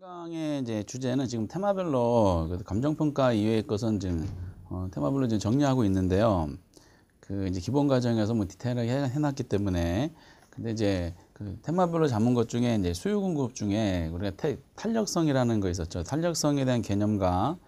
강의 이제 주제는 지금 테마별로 감정평가 이외의 것은 지금 어, 테마별로 지금 정리하고 있는데요. 그 이제 기본 과정에서 뭐 디테일하게 해놨기 때문에 근데 이제 그 테마별로 잡은 것 중에 이제 수요 공급 중에 우리가 태, 탄력성이라는 거 있었죠. 탄력성에 대한 개념과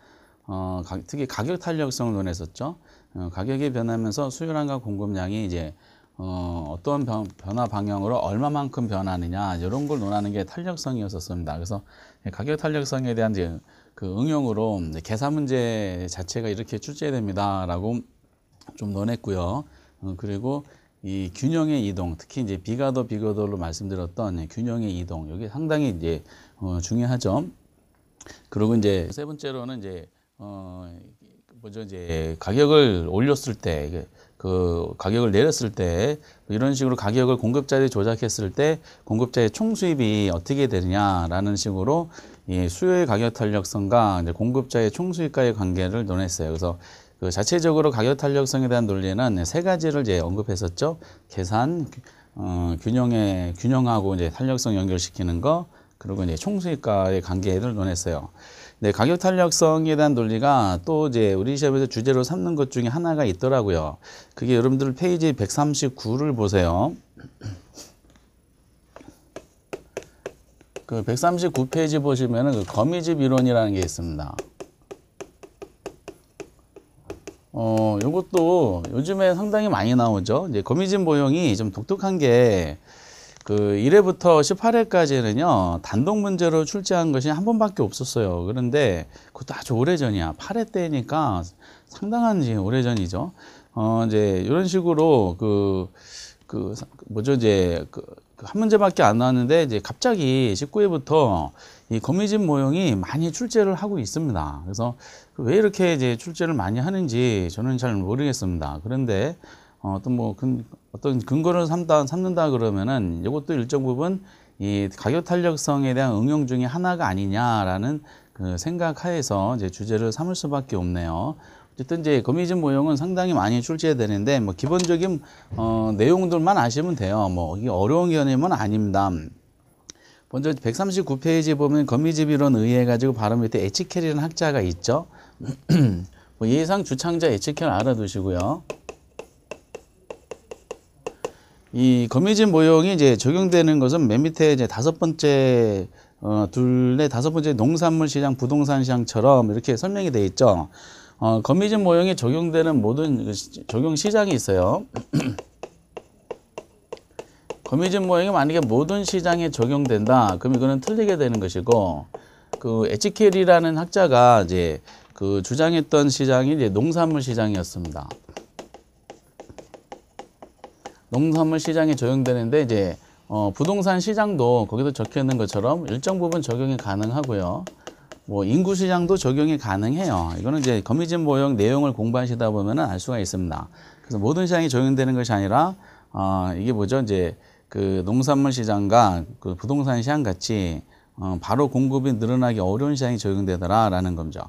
어, 가, 특히 가격 탄력성을 논했었죠. 어, 가격이 변하면서 수요량과 공급량이 이제 어, 어떤 변, 화 방향으로 얼마만큼 변하느냐 이런 걸 논하는 게 탄력성이었었습니다. 그래서 예, 가격 탄력성에 대한 이제 그 응용으로 계산 문제 자체가 이렇게 출제됩니다라고 좀 논했고요. 어, 그리고 이 균형의 이동, 특히 이제 비가도 비거더로 말씀드렸던 균형의 이동, 여기 상당히 이제 어, 중요하죠. 그리고 이제 세 번째로는 이제 어, 뭐죠 이제 가격을 올렸을 때그 가격을 내렸을 때 이런 식으로 가격을 공급자들이 조작했을 때 공급자의 총 수입이 어떻게 되느냐라는 식으로 이 수요의 가격 탄력성과 이제 공급자의 총수입과의 관계를 논했어요. 그래서 그 자체적으로 가격 탄력성에 대한 논리는 세 가지를 이제 언급했었죠. 계산, 어, 균형에 균형하고 이제 탄력성 연결시키는 거, 그리고 이제 총수입과의 관계를 논했어요. 네, 가격 탄력성에 대한 논리가 또 이제 우리 시험에서 주제로 삼는 것 중에 하나가 있더라고요. 그게 여러분들 페이지 139를 보세요. 그 139페이지 보시면은 그 거미집 이론이라는 게 있습니다. 어, 요것도 요즘에 상당히 많이 나오죠. 이제 거미집 모형이 좀 독특한 게그 1회부터 18회까지는요, 단독 문제로 출제한 것이 한 번밖에 없었어요. 그런데 그것도 아주 오래전이야. 8회 때니까 상당한 지 오래전이죠. 어, 이제 이런 식으로 그, 그, 뭐죠, 이제 그, 그, 한 문제밖에 안 나왔는데 이제 갑자기 19회부터 이 거미집 모형이 많이 출제를 하고 있습니다. 그래서 왜 이렇게 이제 출제를 많이 하는지 저는 잘 모르겠습니다. 그런데 어떤 뭐 근, 어떤 근거를 삼다 삼는다 그러면은 이것도 일정 부분 이 가격 탄력성에 대한 응용 중에 하나가 아니냐라는 그 생각하에서 이제 주제를 삼을 수밖에 없네요. 어쨌든 이제 거미집 모형은 상당히 많이 출제되는데 뭐 기본적인 어, 내용들만 아시면 돼요. 뭐 이게 어려운 개념은 아닙니다. 먼저 139페이지 보면 거미집 이론 의해 가지고 발음 밑에 에치켈이라는 학자가 있죠. 뭐 예상 주창자 에치켈 알아두시고요. 이 거미집 모형이 이제 적용되는 것은 맨 밑에 이제 다섯 번째 어, 둘의 다섯 번째 농산물 시장, 부동산 시장처럼 이렇게 설명이 돼 있죠. 어, 거미집 모형이 적용되는 모든 그 적용 시장이 있어요. 거미집 모형이 만약에 모든 시장에 적용된다, 그럼 이거는 틀리게 되는 것이고, 그 에치켈이라는 학자가 이제 그 주장했던 시장이 이제 농산물 시장이었습니다. 농산물 시장에 적용되는데 이제 어, 부동산 시장도 거기도 적혀 있는 것처럼 일정 부분 적용이 가능하고요. 뭐 인구 시장도 적용이 가능해요. 이거는 이제 거미진 보형 내용을 공부하시다 보면 알 수가 있습니다. 그래서 모든 시장이 적용되는 것이 아니라 어, 이게 뭐죠? 이제 그 농산물 시장과 그 부동산 시장 같이 어, 바로 공급이 늘어나기 어려운 시장이 적용되더라라는 겁죠.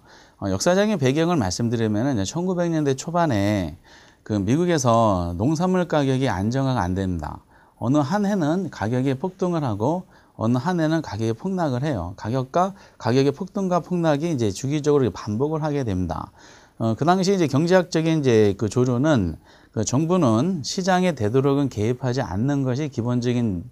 어, 역사적인 배경을 말씀드리면 1900년대 초반에 그 미국에서 농산물 가격이 안정화가 안 됩니다. 어느 한 해는 가격이 폭등을 하고 어느 한 해는 가격이 폭락을 해요. 가격과 가격의 폭등과 폭락이 이제 주기적으로 반복을 하게 됩니다. 어, 그 당시 이제 경제학적인 이제 그 조류는 그 정부는 시장에 되도록은 개입하지 않는 것이 기본적인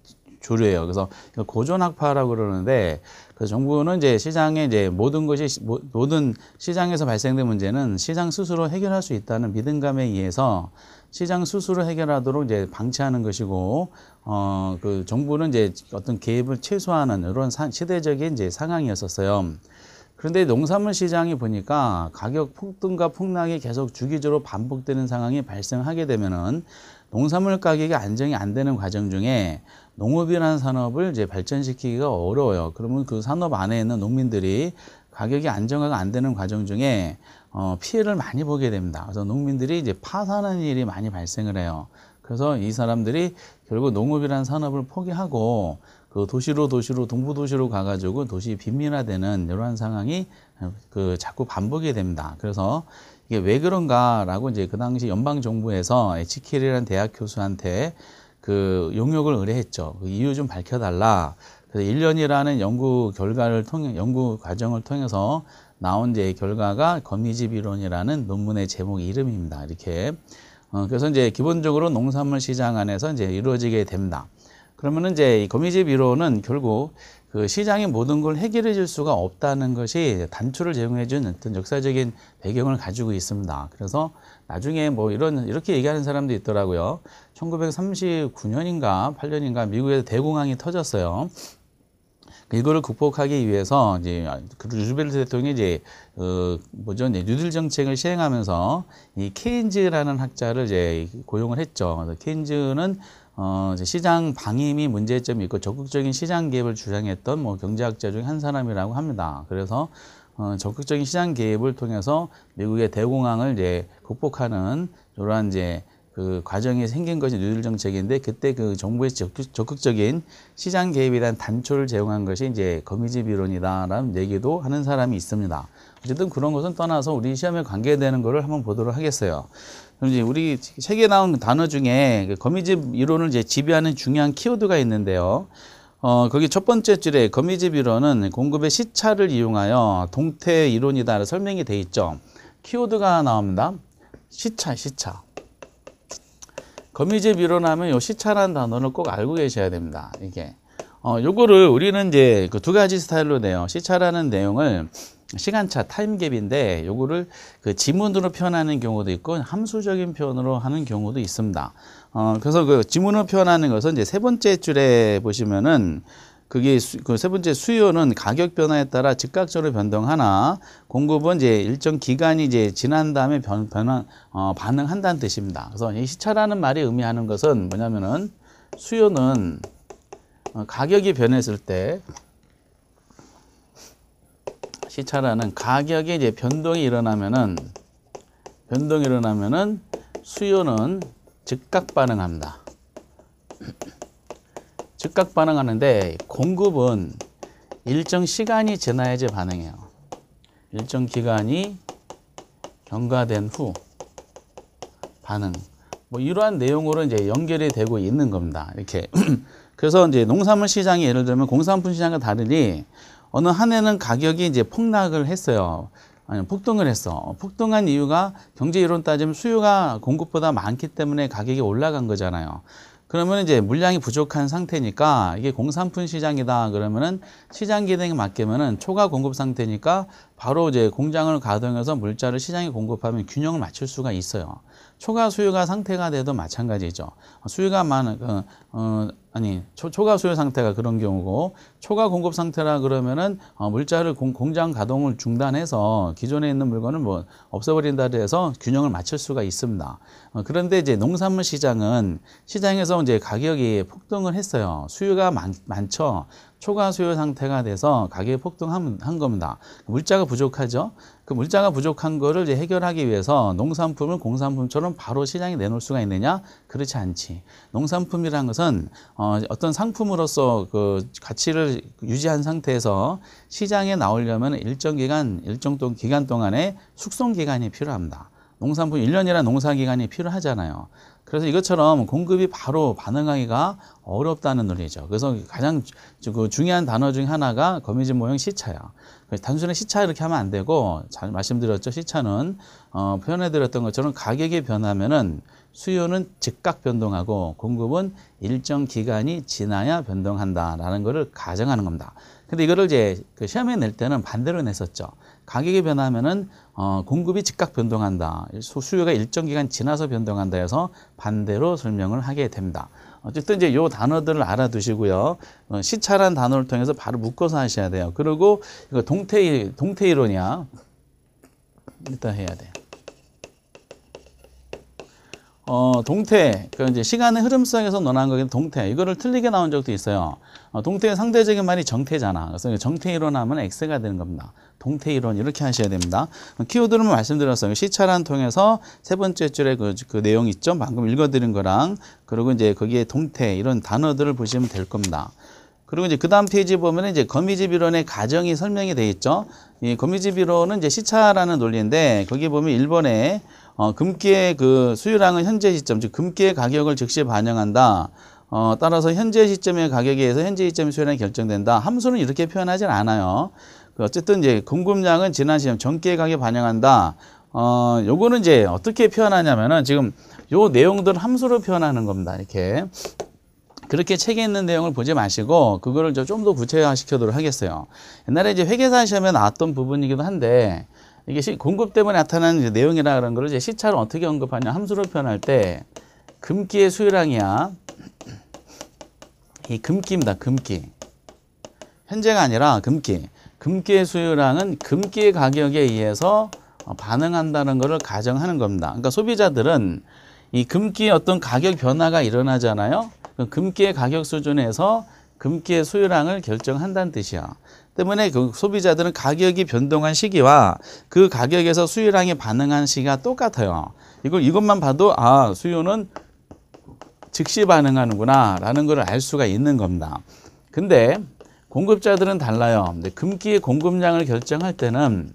조류예요. 그래서 고전학파라고 그러는데 그래서 정부는 이제 시장에 이제 모든 것이 모든 시장에서 발생된 문제는 시장 스스로 해결할 수 있다는 믿음감에 의해서 시장 스스로 해결하도록 이제 방치하는 것이고 어 그 정부는 이제 어떤 개입을 최소화하는 이런 시대적인 이제 상황이었었어요. 그런데 농산물 시장이 보니까 가격 폭등과 폭락이 계속 주기적으로 반복되는 상황이 발생하게 되면은 농산물 가격이 안정이 안 되는 과정 중에 농업이라는 산업을 이제 발전시키기가 어려워요. 그러면 그 산업 안에 있는 농민들이 가격이 안정화가 안 되는 과정 중에 어, 피해를 많이 보게 됩니다. 그래서 농민들이 이제 파산하는 일이 많이 발생을 해요. 그래서 이 사람들이 결국 농업이라는 산업을 포기하고 그 도시로 도시로 동부 도시로 가가지고 도시 빈민화되는 이러한 상황이 어, 그 자꾸 반복이 됩니다. 그래서 이게 왜 그런가라고 이제 그 당시 연방 정부에서 에치킬이라는 대학 교수한테 그 용역을 의뢰했죠. 그 이유 좀 밝혀달라. 그래서 1년이라는 연구 결과를 통해 연구 과정을 통해서 나온 이제 결과가 거미집 이론이라는 논문의 제목 이름입니다. 이렇게 어, 그래서 이제 기본적으로 농산물 시장 안에서 이제 이루어지게 됩니다. 그러면 은 이제 이 거미집 이론은 결국 그 시장의 모든 걸 해결해 줄 수가 없다는 것이 단추를 제공해 준 어떤 역사적인 배경을 가지고 있습니다. 그래서 나중에 뭐 이런 이렇게 얘기하는 사람도 있더라고요. 1939년인가 8년인가 미국에서 대공황이 터졌어요. 이거를 극복하기 위해서 이제 루즈벨트 대통령이 이제 어, 뭐죠 뉴딜 정책을 시행하면서 이 케인즈라는 학자를 이제 고용을 했죠. 케인즈는 어 시장 방임이 문제점이 있고 적극적인 시장 개입을 주장했던 뭐 경제학자 중 한 사람이라고 합니다. 그래서 어 적극적인 시장 개입을 통해서 미국의 대공황을 이제 극복하는 이러한 이제 그 과정에 생긴 것이 뉴딜 정책인데 그때 그 정부의 적극적인 극적 시장 개입에 대한 단초를 제공한 것이 이제 거미지비론이다라는 얘기도 하는 사람이 있습니다. 어쨌든 그런 것은 떠나서 우리 시험에 관계되는 것을 한번 보도록 하겠어요. 그럼 이제 우리 책에 나온 단어 중에 그 거미지 이론을 이제 지배하는 중요한 키워드가 있는데요. 어, 거기 첫 번째 줄에 거미지비론은 공급의 시차를 이용하여 동태 이론이다 설명이 돼 있죠. 키워드가 나옵니다. 시차, 시차. 거미집 이론나면요 시차라는 단어를 꼭 알고 계셔야 됩니다. 이게 어, 요거를 우리는 이제 그 두 가지 스타일로 내요. 시차라는 내용을 시간차 타임갭인데 요거를 그 지문으로 표현하는 경우도 있고 함수적인 표현으로 하는 경우도 있습니다. 어, 그래서 그 지문으로 표현하는 것은 이제 세 번째 줄에 보시면은 그게 그세 번째 수요는 가격 변화에 따라 즉각적으로 변동하나 공급은 이제 일정 기간이 이제 지난 다음에 변, 변화 어, 반응한다는 뜻입니다. 그래서 이 시차라는 말이 의미하는 것은 뭐냐면은 수요는 어, 가격이 변했을 때 시차라는 가격의 이제 변동이 일어나면은 변동이 일어나면은 수요는 즉각 반응한다 즉각 반응하는데 공급은 일정 시간이 지나야지 반응해요. 일정 기간이 경과된 후 반응. 뭐 이러한 내용으로 이제 연결이 되고 있는 겁니다. 이렇게. 그래서 이제 농산물 시장이 예를 들면 공산품 시장과 다르니 어느 한 해는 가격이 이제 폭락을 했어요. 아니, 폭등을 했어. 폭등한 이유가 경제 이론 따지면 수요가 공급보다 많기 때문에 가격이 올라간 거잖아요. 그러면 이제 물량이 부족한 상태니까 이게 공산품 시장이다 그러면은 시장 기능에 맞게면은 초과 공급 상태니까 바로 이제 공장을 가동해서 물자를 시장에 공급하면 균형을 맞출 수가 있어요. 초과 수요가 상태가 돼도 마찬가지죠. 수요가 많은 어, 어, 아니 초, 초과 수요 상태가 그런 경우고 초과 공급 상태라 그러면은 어, 물자를 공, 장 가동을 중단해서 기존에 있는 물건을 뭐 없애버린다 해서 균형을 맞출 수가 있습니다. 어, 그런데 이제 농산물 시장은 시장에서 이제 가격이 폭등을 했어요. 수요가 많, 많죠. 초과 수요 상태가 돼서 가격이 폭등한 겁니다. 물자가 부족하죠. 그 물자가 부족한 거를 이제 해결하기 위해서 농산품을 공산품처럼 바로 시장에 내놓을 수가 있느냐? 그렇지 않지. 농산품이란 것은 어, 어떤 상품으로서 그 가치를 유지한 상태에서 시장에 나오려면 일정 기간, 일정 기간 동안에 숙성 기간이 필요합니다. 농산품 일년이라는 농사 기간이 필요하잖아요. 그래서 이것처럼 공급이 바로 반응하기가 어렵다는 논리죠. 그래서 가장 그 중요한 단어 중 하나가 거미줄 모형 시차야. 그 단순히 시차 이렇게 하면 안 되고 잘 말씀드렸죠. 시차는 어, 표현해드렸던 것처럼 가격이 변하면은 수요는 즉각 변동하고 공급은 일정 기간이 지나야 변동한다라는 것을 가정하는 겁니다. 근데 이거를 이제 그 시험에 낼 때는 반대로 냈었죠. 가격이 변하면은 어, 공급이 즉각 변동한다. 수요가 일정 기간 지나서 변동한다 해서 반대로 설명을 하게 됩니다. 어쨌든 이제 요 단어들을 알아두시고요. 어, 시차란 단어를 통해서 바로 묶어서 하셔야 돼요. 그리고 이거 동태 동태 이론이야. 일단 해야 돼. 어, 동태, 그 이제 시간의 흐름성에서 논한 거긴 동태. 이거를 틀리게 나온 적도 있어요. 어, 동태의 상대적인 말이 정태잖아. 그래서 정태 이론하면 X가 되는 겁니다. 동태 이론 이렇게 하셔야 됩니다. 키워드는 말씀드렸어요. 시차란 통해서 세 번째 줄에 그, 그 내용 있죠. 방금 읽어드린 거랑 그리고 이제 거기에 동태 이런 단어들을 보시면 될 겁니다. 그리고 이제 그 다음 페이지 보면 이제 거미집 이론의 가정이 설명이 돼 있죠. 이 거미집 이론은 이제 시차라는 논리인데 거기 보면 일번에 어, 금기의 그 수요량은 현재 시점, 즉 금기의 가격을 즉시 반영한다. 어, 따라서 현재 시점의 가격에 의해서 현재 시점 수요량이 결정된다. 함수는 이렇게 표현하진 않아요. 어쨌든 이제 공급량은 지난 시점 전계획하에 반영한다. 어, 요거는 이제 어떻게 표현하냐면은 지금 요 내용들 함수로 표현하는 겁니다. 이렇게. 그렇게 책에 있는 내용을 보지 마시고 그거를 좀 더 구체화 시켜도록 하겠어요. 옛날에 이제 회계사 시험에 나왔던 부분이기도 한데 이게 시, 공급 때문에 나타나는 내용이라 그런 거를 이제 시차를 어떻게 언급하냐 함수로 표현할 때 금기의 수요량이야 이 금기입니다. 금기 현재가 아니라 금기 금기의 수요량은 금기의 가격에 의해서 반응한다는 것을 가정하는 겁니다. 그러니까 소비자들은 이 금기의 어떤 가격 변화가 일어나잖아요. 금기의 가격 수준에서 금기의 소요량을 결정한다는 뜻이야. 때문에 그 소비자들은 가격이 변동한 시기와 그 가격에서 수요량이 반응한 시기가 똑같아요. 이걸 이것만 봐도 아 수요는 즉시 반응하는구나라는 것을 알 수가 있는 겁니다. 근데 공급자들은 달라요. 금기의 공급량을 결정할 때는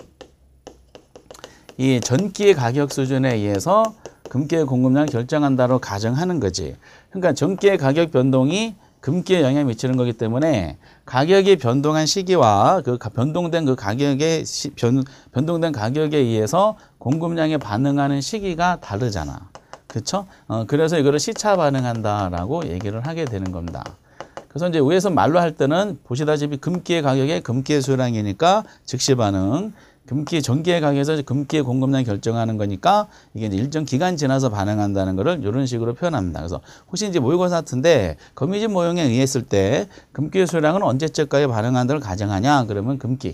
이 전기의 가격 수준에 의해서 금기의 공급량을 결정한다로 가정하는 거지. 그러니까 전기의 가격 변동이 금기에 영향을 미치는 거기 때문에 가격이 변동한 시기와 그 변동된 그 가격의 변, 변동된 가격에 의해서 공급량에 반응하는 시기가 다르잖아. 그렇죠? 어, 그래서 이거를 시차 반응한다라고 얘기를 하게 되는 겁니다. 그래서 이제 위에서 말로 할 때는 보시다시피 금기의 가격에 금기의 수요량이니까 즉시 반응. 금기 의 전기의 가격에서 금기의 공급량 결정하는 거니까 이게 이제 일정 기간 지나서 반응한다는 거를 이런 식으로 표현합니다. 그래서 혹시 이제 모의고사 같은데 거미집 모형에 의했을 때 금기의 수량은 언제적까지 반응한다를 가정하냐? 그러면 금기.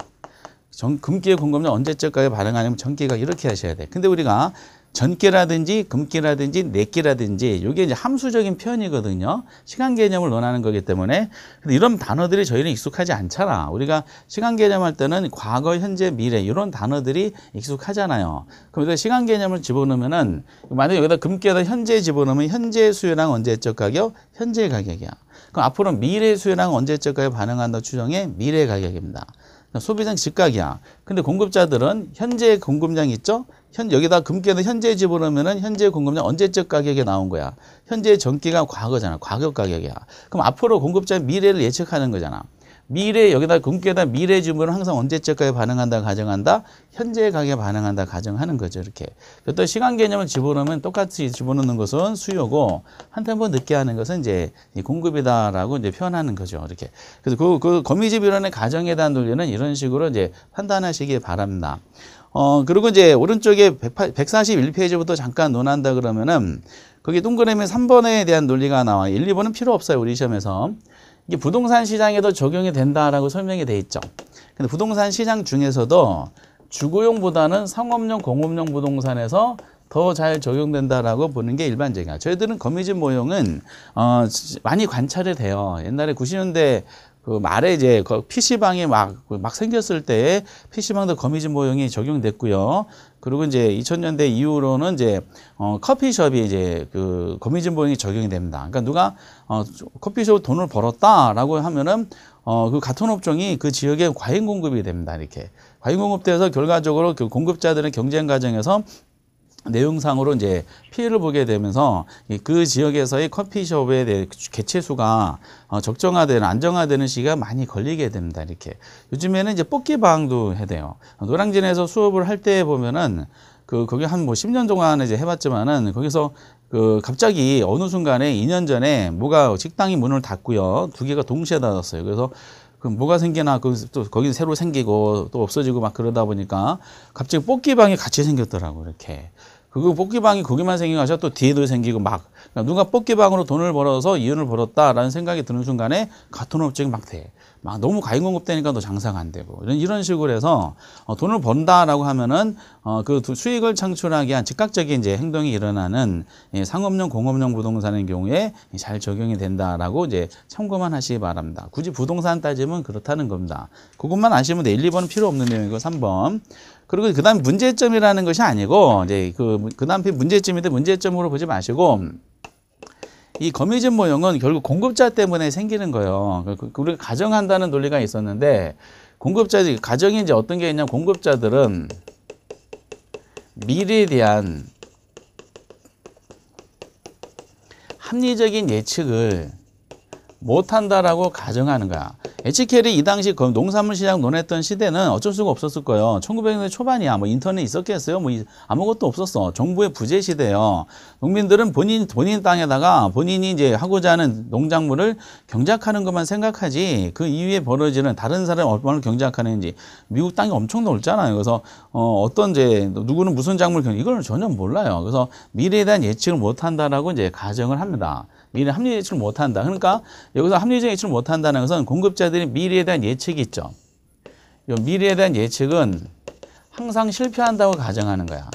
전, 금기의 공급량 언제적까지 반응하냐면 전기가 이렇게 하셔야 돼. 근데 우리가 전기라든지 금기라든지 내기라든지 이게 이제 함수적인 표현이거든요. 시간 개념을 논하는 거기 때문에 근데 이런 단어들이 저희는 익숙하지 않잖아. 우리가 시간 개념할 때는 과거, 현재, 미래 이런 단어들이 익숙하잖아요. 그럼 우리가 시간 개념을 집어넣으면은 만약에 여기다 금기에다 현재 집어넣으면 현재 수요랑 언제적 가격, 현재 가격이야. 그럼 앞으로 미래 수요랑 언제적 가격에 반응한다 추정해 미래 가격입니다. 소비장 즉각이야. 근데 공급자들은 현재 공급량 있죠? 현 여기다 금괴는 현재 집어넣으면은 현재 공급량 언제적 가격에 나온 거야. 현재 전기가 과거잖아. 과거 가격이야. 그럼 앞으로 공급자 미래를 예측하는 거잖아. 미래 여기다 금괴다 미래 주문은 항상 언제적가에 반응한다 가정한다 현재 가격에 반응한다 가정하는 거죠 이렇게 어떤 시간 개념을 집어넣으면 똑같이 집어넣는 것은 수요고 한 템포 뭐 늦게 하는 것은 이제 공급이다라고 이제 표현하는 거죠 이렇게 그래서 그, 그 거미집 이론의 가정에 대한 논리는 이런 식으로 이제 판단하시길 바랍니다. 어, 그리고 이제 오른쪽에 141페이지부터 잠깐 논한다 그러면은 거기 동그라미 3번에 대한 논리가 나와 1, 2번은 필요 없어요. 우리 시험에서. 이게 부동산 시장에도 적용이 된다라고 설명이 돼 있죠. 근데 부동산 시장 중에서도 주거용보다는 상업용, 공업용 부동산에서 더 잘 적용된다라고 보는 게 일반적이야. 저희들은 거미집 모형은 어, 많이 관찰이 돼요. 옛날에 90년대 그 말에 이제 그 PC방이 막, 막 생겼을 때에 PC방도 거미집 모형이 적용됐고요. 그리고 이제 2000년대 이후로는 이제 어 커피숍이 이제 그 거미집 모형이 적용이 됩니다. 그러니까 누가 어 커피숍 돈을 벌었다라고 하면은 어 그 같은 업종이 그 지역에 과잉 공급이 됩니다. 이렇게 과잉 공급돼서 결과적으로 그 공급자들의 경쟁 과정에서 내용상으로 이제 피해를 보게 되면서 그 지역에서의 커피숍에 대해 개체 수가 어, 적정화되는 안정화되는 시기가 많이 걸리게 됩니다. 이렇게 요즘에는 이제 뽑기 방도 해대요. 노량진에서 수업을 할 때 보면은 그 거기 한 뭐 10년 동안 이제 해봤지만은 거기서 그 갑자기 어느 순간에 2년 전에 뭐가 식당이 문을 닫고요 두 개가 동시에 닫았어요. 그래서 그 뭐가 생기나 그 또 거긴 새로 생기고 또 없어지고 막 그러다 보니까 갑자기 뽑기방이 같이 생겼더라고 이렇게 그거 뽑기방이 거기만 생기가지고또 뒤에도 생기고 막 그러니까 누가 뽑기방으로 돈을 벌어서 이윤을 벌었다라는 생각이 드는 순간에 같은 업적이 막 돼. 막 너무 가인 공급되니까 너 장사가 안 되고 이런 이런 식으로 해서 어, 돈을 번다라고 하면은 어, 그 수익을 창출하기 위한 즉각적인 이제 행동이 일어나는 예, 상업용 공업용 부동산의 경우에 잘 적용이 된다라고 이제 참고만 하시기 바랍니다. 굳이 부동산 따지면 그렇다는 겁니다. 그것만 아시면 돼. 1, 2번은 필요 없는 내용이고 3번 그리고 그 다음 에 문제점이라는 것이 아니고 이제 그, 그 다음 에 문제점인데 문제점으로 보지 마시고 이 거미집 모형은 결국 공급자 때문에 생기는 거예요. 그, 그, 우리가 가정한다는 논리가 있었는데 공급자들이 가정이 이제 어떤 게 있냐 면 공급자들은 미래에 대한 합리적인 예측을 못한다라고 가정하는 거야. h 치 l 이이 당시 그 농산물 시장 논했던 시대는 어쩔 수가 없었을 거예요. 1900년대 초반이야. 뭐 인터넷 있었겠어요? 뭐 아무것도 없었어. 정부의 부재 시대예요. 농민들은 본인 본인 땅에다가 본인이 이제 하고자 하는 농작물을 경작하는 것만 생각하지 그 이후에 벌어지는 다른 사람 얼마나 경작하는지 미국 땅이 엄청 넓잖아요. 그래서 어, 어떤 이제 누구는 무슨 작물 이걸 전혀 몰라요. 그래서 미래에 대한 예측을 못 한다라고 이제 가정을 합니다. 미래 합리적 예측을 못한다. 그러니까 여기서 합리적 예측을 못한다는 것은 공급자들이 미래에 대한 예측이 있죠. 이 미래에 대한 예측은 항상 실패한다고 가정하는 거야.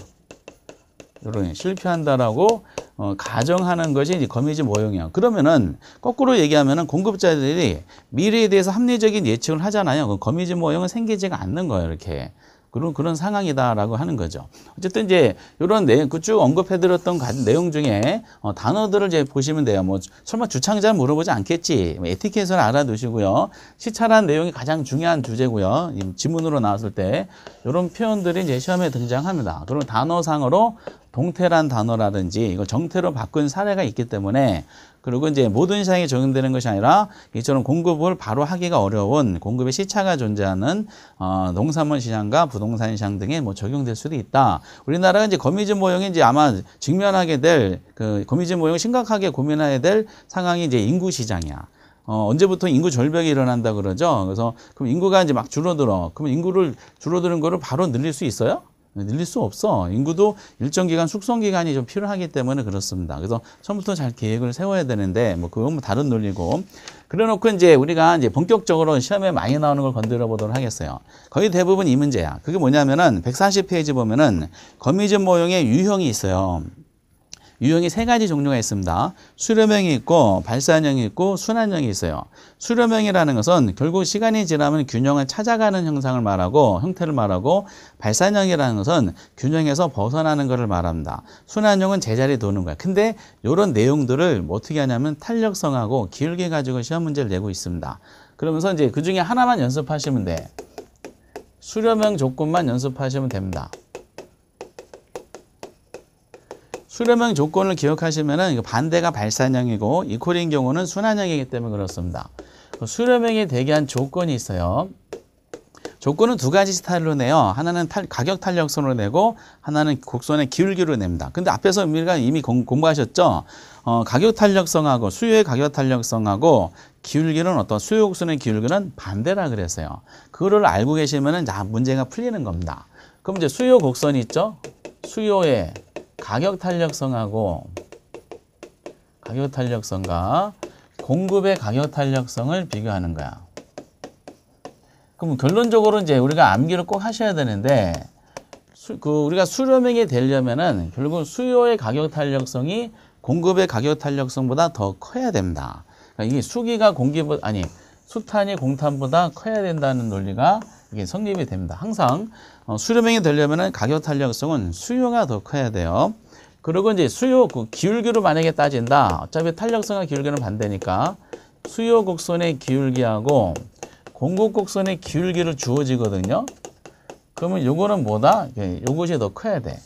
이런 실패한다라고 어, 가정하는 것이 이제 거미지 모형이야. 그러면은 거꾸로 얘기하면은 공급자들이 미래에 대해서 합리적인 예측을 하잖아요. 거미지 모형은 생기지가 않는 거예요. 이렇게. 그런 그런 상황이다라고 하는 거죠. 어쨌든 이제 이런 내용 그쭉 언급해드렸던 내용 중에 어, 단어들을 이제 보시면 돼요. 뭐 설마 주창자 물어보지 않겠지. 뭐 에티켓을 알아두시고요. 시찰한 내용이 가장 중요한 주제고요. 지문으로 나왔을 때 이런 표현들이 이제 시험에 등장합니다. 그럼 단어상으로 동태란 단어라든지 이거 정태로 바꾼 사례가 있기 때문에 그리고 이제 모든 시장에 적용되는 것이 아니라 이처럼 공급을 바로 하기가 어려운 공급의 시차가 존재하는 어, 농산물 시장과 부동산 시장 등에 뭐 적용될 수도 있다. 우리나라가 이제 거미줄 모형이 이제 아마 직면하게 될 그 거미줄 모형 심각하게 고민해야 될 상황이 이제 인구 시장이야. 어, 언제부터 인구 절벽이 일어난다 그러죠. 그래서 그럼 인구가 이제 막 줄어들어. 그럼 인구를 줄어드는 거를 바로 늘릴 수 있어요? 네, 늘릴 수 없어. 인구도 일정 기간 숙성 기간이 좀 필요하기 때문에 그렇습니다. 그래서 처음부터 잘 계획을 세워야 되는데 뭐 그건 뭐 다른 논리고. 그래놓고 이제 우리가 이제 본격적으로 시험에 많이 나오는 걸 건드려 보도록 하겠어요. 거의 대부분 이 문제야. 그게 뭐냐면은 140페이지 보면은 거미줄 모형의 유형이 있어요. 유형이 세 가지 종류가 있습니다. 수렴형이 있고 발산형이 있고 순환형이 있어요. 수렴형이라는 것은 결국 시간이 지나면 균형을 찾아가는 형상을 말하고 형태를 말하고 발산형이라는 것은 균형에서 벗어나는 것을 말합니다. 순환형은 제자리에 도는 거야. 근데 이런 내용들을 뭐 어떻게 하냐면 탄력성하고 길게 가지고 시험 문제를 내고 있습니다. 그러면서 이제 그 중에 하나만 연습하시면 돼. 수렴형 조건만 연습하시면 됩니다. 수렴형 조건을 기억하시면은 반대가 발산형이고 이퀄인 경우는 순환형이기 때문에 그렇습니다. 수렴형이 되게 한 조건이 있어요. 조건은 두 가지 스타일로 내요. 하나는 탈, 가격 탄력선으로 내고 하나는 곡선의 기울기로 냅니다. 근데 앞에서 우리가 이미 공, 부하셨죠 어, 가격 탄력성하고 수요의 가격 탄력성하고 기울기는 어떤 수요 곡선의 기울기는 반대라 그랬어요. 그거를 알고 계시면은 문제가 풀리는 겁니다. 그럼 이제 수요 곡선이 있죠? 수요의 가격 탄력성하고 가격 탄력성과 공급의 가격 탄력성을 비교하는 거야. 그럼 결론적으로 이제 우리가 암기를 꼭 하셔야 되는데 수, 그 우리가 수렴액이 되려면은 결국 수요의 가격 탄력성이 공급의 가격 탄력성보다 더 커야 됩니다. 그러니까 이게 수기가 공기보 다 아니 수탄이 공탄보다 커야 된다는 논리가 이게 성립이 됩니다. 항상 어, 수렴형이 되려면 가격 탄력성은 수요가 더 커야 돼요. 그리고 이제 수요 그 기울기로 만약에 따진다. 어차피 탄력성과 기울기는 반대니까 수요 곡선의 기울기하고 공급 곡선의 기울기를 주어지거든요. 그러면 요거는 뭐다? 예, 요것이 더 커야 돼.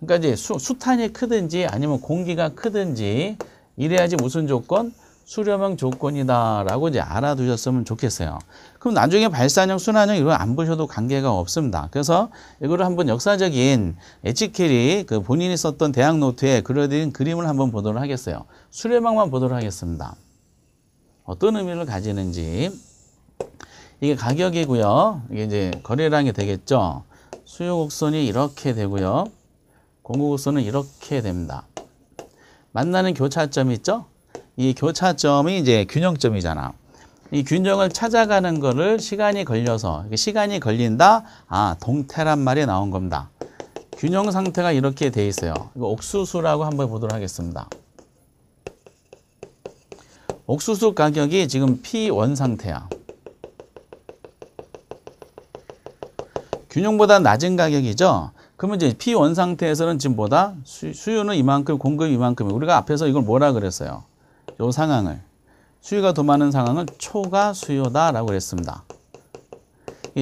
그러니까 이제 수, 수탄이 크든지 아니면 공기가 크든지 이래야지 무슨 조건? 수렴형 조건이다라고 이제 알아두셨으면 좋겠어요. 그럼 나중에 발산형, 순환형 이거안 보셔도 관계가 없습니다. 그래서 이거를 한번 역사적인 에치켈이 그 본인이 썼던 대학 노트에 그려진 그림을 한번 보도록 하겠어요. 수렴형만 보도록 하겠습니다. 어떤 의미를 가지는지 이게 가격이고요. 이게 이제 거래량이 되겠죠. 수요 곡선이 이렇게 되고요. 공급 곡선은 이렇게 됩니다. 만나는 교차점이 있죠? 이 교차점이 이제 균형점이잖아. 이 균형을 찾아가는 거를 시간이 걸려서 시간이 걸린다. 아 동태란 말이 나온 겁니다. 균형 상태가 이렇게 돼 있어요. 이거 옥수수라고 한번 보도록 하겠습니다. 옥수수 가격이 지금 P1 상태야. 균형보다 낮은 가격이죠. 그러면 이제 P1 상태에서는 지금 보다 수, 수요는 이만큼, 공급이 이만큼. 우리가 앞에서 이걸 뭐라 그랬어요? 요 상황을 수요가 더 많은 상황을 초과 수요다라고 그랬습니다.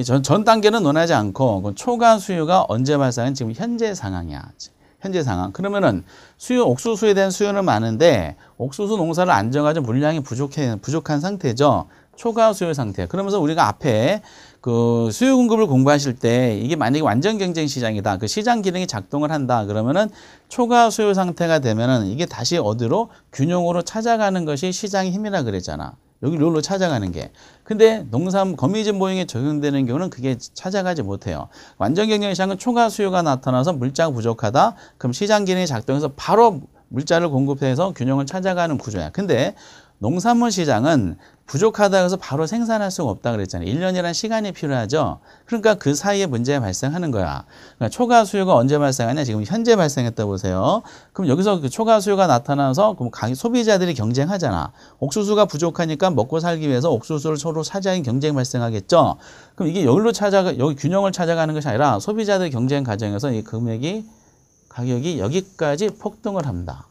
전, 전 단계는 논하지 않고 그 초과 수요가 언제 발생한 지금 현재 상황이야. 현재 상황. 그러면은 수요 옥수수에 대한 수요는 많은데 옥수수 농사를 안정하지 물량이 부족해 부족한 상태죠. 초과 수요 상태. 그러면서 우리가 앞에 그 수요 공급을 공부하실 때 이게 만약에 완전 경쟁 시장이다. 그 시장 기능이 작동을 한다. 그러면은 초과 수요 상태가 되면은 이게 다시 어디로 균형으로 찾아가는 것이 시장의 힘이라 그랬잖아. 여기 롤로 찾아가는 게. 근데 농산 거미진 모행에 적용되는 경우는 그게 찾아가지 못해요. 완전 경쟁 시장은 초과 수요가 나타나서 물자가 부족하다. 그럼 시장 기능이 작동해서 바로 물자를 공급해서 균형을 찾아가는 구조야. 근데 농산물 시장은 부족하다고 해서 바로 생산할 수가 없다 그랬잖아요. 1년이란 시간이 필요하죠. 그러니까 그 사이에 문제가 발생하는 거야. 그러니까 초과 수요가 언제 발생하냐? 지금 현재 발생했다 보세요. 그럼 여기서 그 초과 수요가 나타나서 그럼 소비자들이 경쟁하잖아. 옥수수가 부족하니까 먹고 살기 위해서 옥수수를 서로 차지인 경쟁 발생하겠죠. 그럼 이게 여기로 찾아 여기 균형을 찾아가는 것이 아니라 소비자들 경쟁 과정에서 이 금액이 가격이 여기까지 폭등을 합니다.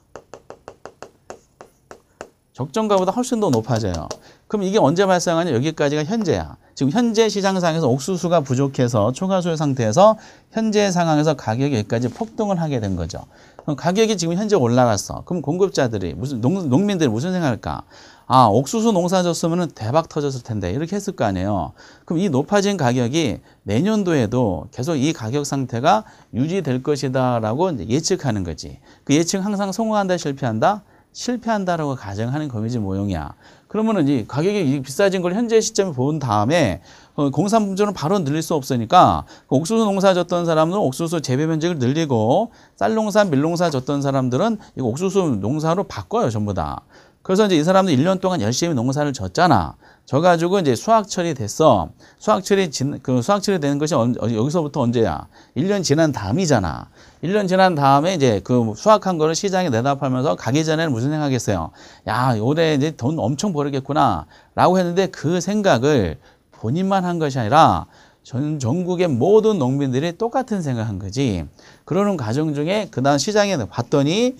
적정가보다 훨씬 더 높아져요. 그럼 이게 언제 발생하냐? 여기까지가 현재야. 지금 현재 시장상에서 옥수수가 부족해서 초과수요 상태에서 현재 상황에서 가격이 여기까지 폭등을 하게 된 거죠. 그럼 가격이 지금 현재 올라갔어. 그럼 공급자들이 무슨 농, 농민들이 무슨 생각할까? 아, 옥수수 농사 졌으면 대박 터졌을 텐데 이렇게 했을 거 아니에요. 그럼 이 높아진 가격이 내년도에도 계속 이 가격 상태가 유지될 것이다라고 예측하는 거지. 그 예측 항상 성공한다 실패한다? 실패한다라고 가정하는 거미지 모형이야. 그러면은 이 가격이 비싸진 걸 현재 시점에 본 다음에 어, 공산 분조는 바로 늘릴 수 없으니까 그 옥수수 농사 졌던 사람은 옥수수 재배 면적을 늘리고 쌀농사, 밀농사 졌던 사람들은 이거 옥수수 농사로 바꿔요, 전부 다. 그래서 이제 이 사람들 1년 동안 열심히 농사를 졌잖아. 저 가지고 이제 수학 처리됐어. 수학 처리 진, 그 수학 처리되는 것이 언, 여기서부터 언제야? 1년 지난 다음이잖아. 1년 지난 다음에 이제 그 수학한 거를 시장에 내답하면서 가기 전에는 무슨 생각했어요? 야, 올해 이제 돈 엄청 벌겠구나. 라고 했는데 그 생각을 본인만 한 것이 아니라 전 전국의 모든 농민들이 똑같은 생각한 거지. 그러는 과정 중에 그다음 시장에 봤더니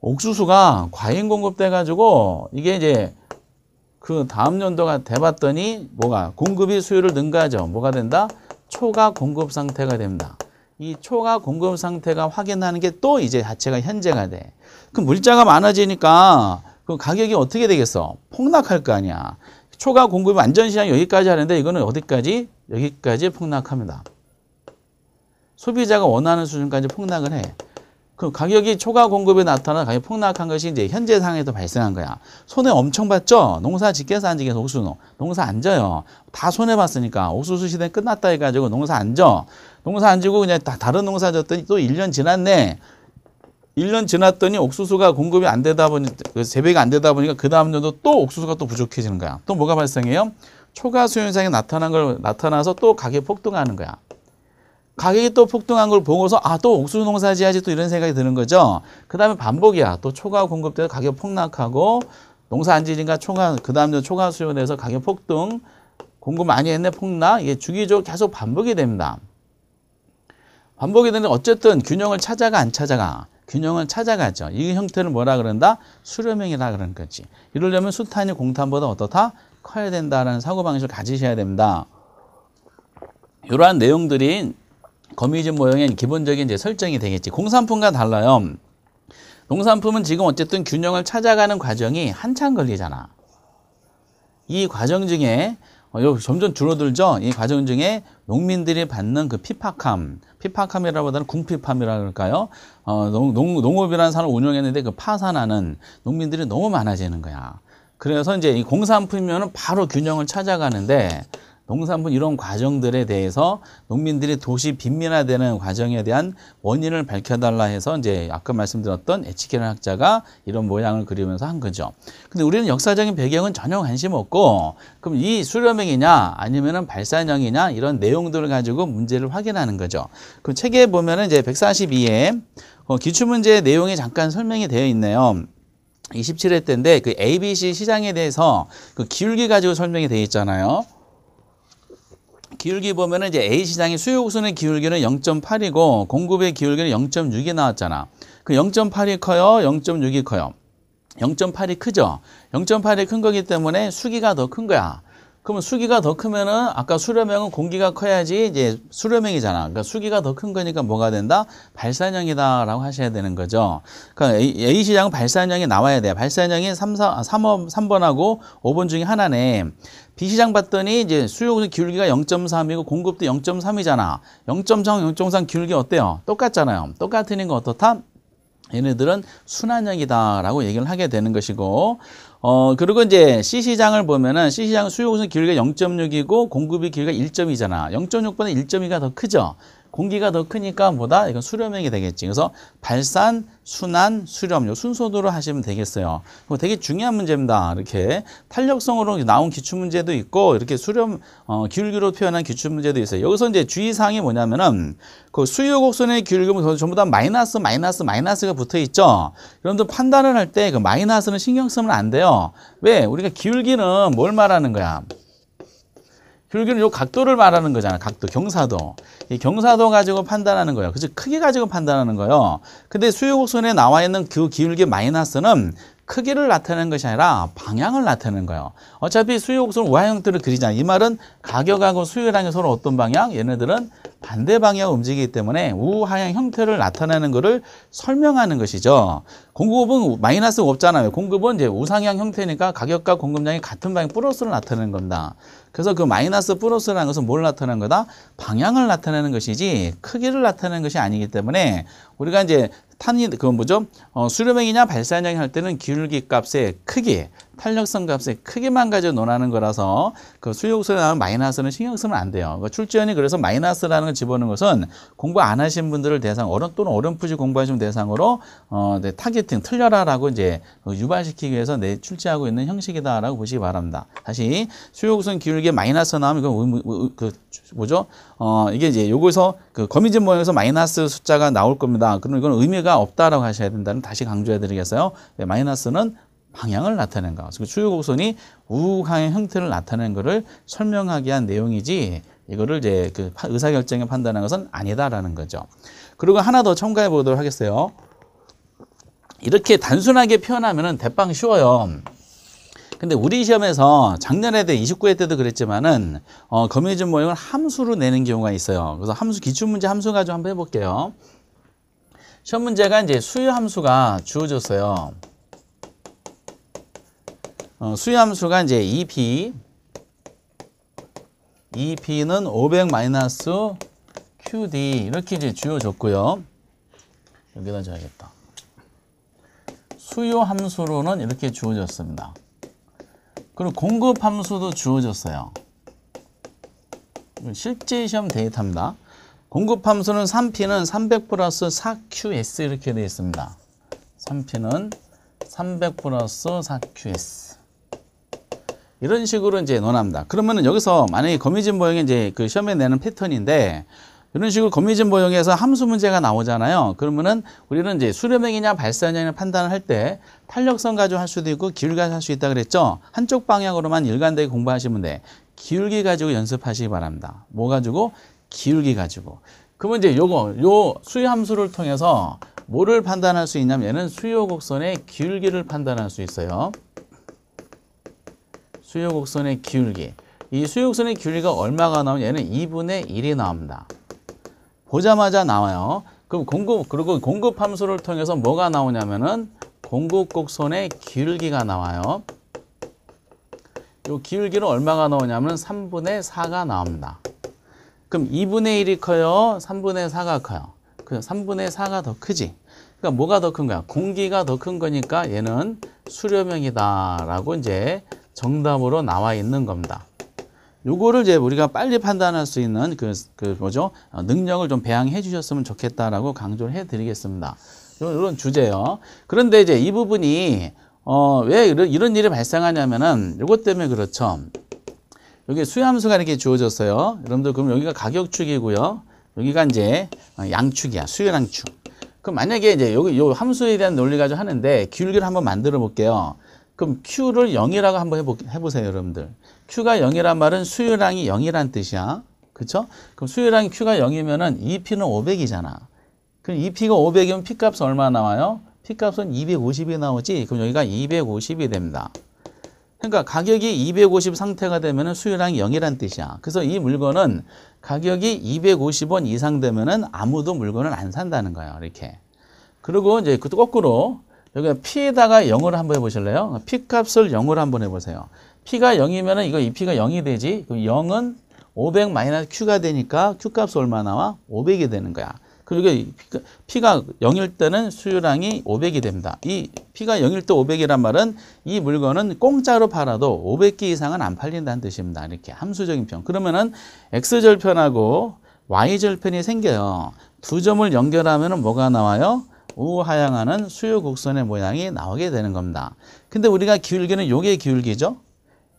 옥수수가 과잉 공급돼 가지고 이게 이제 그 다음 연도가 돼봤더니 뭐가 공급이 수요를 능가하죠. 뭐가 된다? 초과 공급 상태가 됩니다. 이 초과 공급 상태가 확인하는 게 또 이제 자체가 현재가 돼. 그 물자가 많아지니까 그 가격이 어떻게 되겠어? 폭락할 거 아니야. 초과 공급이 안전 시장 여기까지 하는데 이거는 어디까지? 여기까지 폭락합니다. 소비자가 원하는 수준까지 폭락을 해. 그럼 가격이 초과 공급이 나타나 가격 폭락한 것이 이제 현재 상황에서 발생한 거야. 손해 엄청 봤죠? 농사 짓겠어 안 짓겠어 옥수수. 농사 안 져요. 다 손해 봤으니까 옥수수 시대 끝났다 해가지고 농사 안 져. 농사 안 지고 그냥 다 다른 농사 졌더니 또 1년 지났네. 1년 지났더니 옥수수가 공급이 안 되다 보니 그 재배가 안 되다 보니까 그 다음 년도 또 옥수수가 또 부족해지는 거야. 또 뭐가 발생해요? 초과 수요 현상이 나타난 걸 나타나서 또 가격 폭등하는 거야. 가격이 또 폭등한 걸 보고서 아 또 옥수수 농사 지어야지 또 이런 생각이 드는 거죠. 그 다음에 반복이야. 또 초과 공급돼서 가격 폭락하고 농사 안 지니까 초과 그 다음에 초과 수요 돼서 가격 폭등 공급 많이 했네 폭락 이게 주기적으로 계속 반복이 됩니다. 반복이 되는데 어쨌든 균형을 찾아가 안 찾아가 균형을 찾아가죠. 이 형태를 뭐라 그런다? 수렴형이라 그런 거지. 이러려면 수탄이 공탄보다 어떻다? 커야 된다라는 사고방식을 가지셔야 됩니다. 이러한 내용들이 거미집 모형엔 기본적인 이제 설정이 되겠지. 공산품과 달라요. 농산품은 지금 어쨌든 균형을 찾아가는 과정이 한참 걸리잖아. 이 과정 중에 어, 점점 줄어들죠. 이 과정 중에 농민들이 받는 그피파함 피팍함이라보다는 궁핍함이라 그럴까요? 어, 농, 농, 농업이라는 산을 운영했는데 그 파산하는 농민들이 너무 많아지는 거야. 그래서 이제 이 공산품이면 바로 균형을 찾아가는데 농산물 이런 과정들에 대해서 농민들이 도시 빈민화되는 과정에 대한 원인을 밝혀달라 해서 이제 아까 말씀드렸던 에치케르 학자가 이런 모양을 그리면서 한 거죠. 근데 우리는 역사적인 배경은 전혀 관심 없고 그럼 이 수렴형이냐 아니면은 발산형이냐 이런 내용들을 가지고 문제를 확인하는 거죠. 그 책에 보면은 이제 142에 어, 기출문제 의 내용이 잠깐 설명이 되어 있네요. 27회 때인데 그 ABC 시장에 대해서 그 기울기 가지고 설명이 되어 있잖아요. 기울기 보면은 이제 A 시장의 수요 우선의 기울기는 0.8이고 공급의 기울기는 0.6이 나왔잖아. 그 0.8이 커요, 0.6이 커요. 0.8이 크죠. 0.8이 큰 거기 때문에 수기가 더 큰 거야. 그러면 수기가 더 크면은 아까 수렴형은 공기가 커야지 이제 수렴형이잖아. 그러니까 수기가 더 큰 거니까 뭐가 된다? 발산형이다라고 하셔야 되는 거죠. 그러니까 A, A 시장은 발산형이 나와야 돼. 발산형이 3, 4, 3번하고 5번 중에 하나네. B 시장 봤더니 이제 수요 기울기가 0.3이고 공급도 0.3이잖아. 0.3, 0.3 기울기 어때요? 똑같잖아요. 똑같으니까 어떻다? 얘네들은 순환형이다라고 얘기를 하게 되는 것이고 어, 그리고 이제 C 시장을 보면은 C 시장 수요 우선 기울가 0.6이고 공급이 기울가 1.2잖아. 0.6보다 1.2가 더 크죠. 공기가 더 크니까 뭐다? 이건 수렴액이 되겠지. 그래서 발산, 순환, 수렴 요 순서대로 하시면 되겠어요. 그 되게 중요한 문제입니다. 이렇게 탄력성으로 나온 기출 문제도 있고 이렇게 수렴 어, 기울기로 표현한 기출 문제도 있어요. 여기서 이제 주의사항이 뭐냐면은 그 수요 곡선의 기울기면 전부 다 마이너스, 마이너스, 마이너스가 붙어 있죠. 여러분들 판단을 할 때 그 마이너스는 신경 쓰면 안 돼요. 왜? 우리가 기울기는 뭘 말하는 거야? 결국에는 요 각도를 말하는 거잖아. 각도, 경사도. 이 경사도 가지고 판단하는 거예요. 그죠? 크게 가지고 판단하는 거예요. 근데 수요곡선에 나와 있는 그 기울기 마이너스는 크기를 나타내는 것이 아니라 방향을 나타내는 거예요. 어차피 수요 곡선은 Y형태로 그리자. 이 말은 가격하고 수요량이 서로 어떤 방향? 얘네들은 반대 방향 움직이기 때문에 우하향 형태를 나타내는 것을 설명하는 것이죠. 공급은 마이너스가 없잖아요. 공급은 이제 우상향 형태니까 가격과 공급량이 같은 방향 플러스를 나타내는 겁니다. 그래서 그 마이너스 플러스라는 것은 뭘 나타내는 거다? 방향을 나타내는 것이지 크기를 나타내는 것이 아니기 때문에 우리가 이제 탄이 그건 뭐죠? 어, 수렴행이냐 발산형이 할 때는 기울기 값의 크기 탄력성 값에 크게만 가지고 논하는 거라서 그 수요구수에 나오는 마이너스는 신경 쓰면 안 돼요. 그러니까 출제원이 그래서 마이너스라는 걸 집어넣은 것은 공부 안 하신 분들을 대상, 어른 또는 어렴풋이 공부하신는 대상으로 어, 네, 타겟팅, 틀려라라고 이제 유발시키기 위해서 내 출제하고 있는 형식이다라고 보시기 바랍니다. 다시 수요구선 기울기에 마이너스 나오면 이건 그 뭐죠? 어, 이게 이제 요기서그 거미집 모양에서 마이너스 숫자가 나올 겁니다. 그럼 이건 의미가 없다라고 하셔야 된다는 다시 강조해 드리겠어요. 네, 마이너스는 방향을 나타낸 것. 그 주요 곡선이 우극항의 형태를 나타낸 것을 설명하기 위한 내용이지 이거를 이제 그 의사결정에 판단한 것은 아니다라는 거죠. 그리고 하나 더 첨가해 보도록 하겠어요. 이렇게 단순하게 표현하면 은 대빵 쉬워요. 근데 우리 시험에서 작년에 대 29회 때도 그랬지만은 어, 거미줄 모형을 함수로 내는 경우가 있어요. 그래서 함수 기출 문제 함수 가지고 한번 해볼게요. 시험 문제가 이제 수요 함수가 주어졌어요. 어, 수위함수가 이제 2p 2p는 500 마이너스 qd 이렇게 이제 주어졌고요. 여기다 줘야겠다. 수요 함수로는 이렇게 주어졌습니다. 그리고 공급 함수도 주어졌어요. 실제 시험 데이터입니다. 공급 함수는 3P는 300 플러스 4QS 이렇게 되어 있습니다. 3P는 300 플러스 4QS. 이런 식으로 이제 논합니다. 그러면은 여기서 만약에 거미진 모형이 이제 그 시험에 내는 패턴인데 이런 식으로 거미진 모형에서 함수 문제가 나오잖아요. 그러면은 우리는 이제 수렴형이냐 발사형이냐 판단을 할 때 탄력성 가지고 할 수도 있고 기울기 가지고 할 수 있다 그랬죠. 한쪽 방향으로만 일관되게 공부하시면 돼. 기울기 가지고 연습하시기 바랍니다. 뭐 가지고? 기울기 가지고. 그러면 이제 요거 요 수요 함수를 통해서 뭐를 판단할 수 있냐면 얘는 수요 곡선의 기울기를 판단할 수 있어요. 수요 곡선의 기울기. 이 수요 곡선의 기울기가 얼마가 나오면 얘는 2분의 1이 나옵니다. 보자마자 나와요. 그럼 공급 그리고 공급 함수를 통해서 뭐가 나오냐면은 공급 곡선의 기울기가 나와요. 요 기울기는 얼마가 나오냐면 3분의 4가 나옵니다. 그럼 2분의 1이 커요? 3분의 4가 커요? 3분의 그 4가 더 크지? 그러니까 뭐가 더 큰 거야? 공기가 더 큰 거니까 얘는 수료명이다라고 이제 정답으로 나와 있는 겁니다. 요거를 이제 우리가 빨리 판단할 수 있는 그, 그 뭐죠? 어, 능력을 좀 배양해 주셨으면 좋겠다라고 강조를 해 드리겠습니다. 이런 주제요. 그런데 이제 이 부분이 어, 왜 이런, 이런 일이 발생하냐면은 요것 때문에 그렇죠. 여기 수함수가 이렇게 주어졌어요. 여러분들 그럼 여기가 가격축이고요. 여기가 이제 어, 양축이야. 수요량축. 그럼 만약에 이제 여기 요 함수에 대한 논리 가지고 하는데 기울기를 한번 만들어 볼게요. 그럼 Q를 0이라고 한번 해보, 해보세요, 여러분들. Q가 0이란 말은 수요량이 0이란 뜻이야. 그쵸? 그럼 수요량이 Q가 0이면은 EP는 500이잖아. 그럼 EP가 500이면 P값은 얼마 나와요? P값은 250이 나오지? 그럼 여기가 250이 됩니다. 그러니까 가격이 250 상태가 되면 수요량이 0이란 뜻이야. 그래서 이 물건은 가격이 250원 이상 되면 아무도 물건을 안 산다는 거야. 이렇게. 그리고 이제 그 거꾸로 여기 P에다가 0을 한번 해보실래요? P값을 0으로 한번 해보세요. P가 0이면 이거 이 p 가 0이 되지. 그럼 0은 500 마이너스 Q가 되니까 Q값이 얼마 나와? 500이 되는 거야. 그리고 P가 0일 때는 수요량이 500이 됩니다. 이 P가 0일 때 500이란 말은 이 물건은 공짜로 팔아도 500개 이상은 안 팔린다는 뜻입니다. 이렇게 함수적인 편. 그러면은 X절편하고 Y절편이 생겨요. 두 점을 연결하면 뭐가 나와요? 우하향하는 수요 곡선의 모양이 나오게 되는 겁니다. 근데 우리가 기울기는 요게 기울기죠.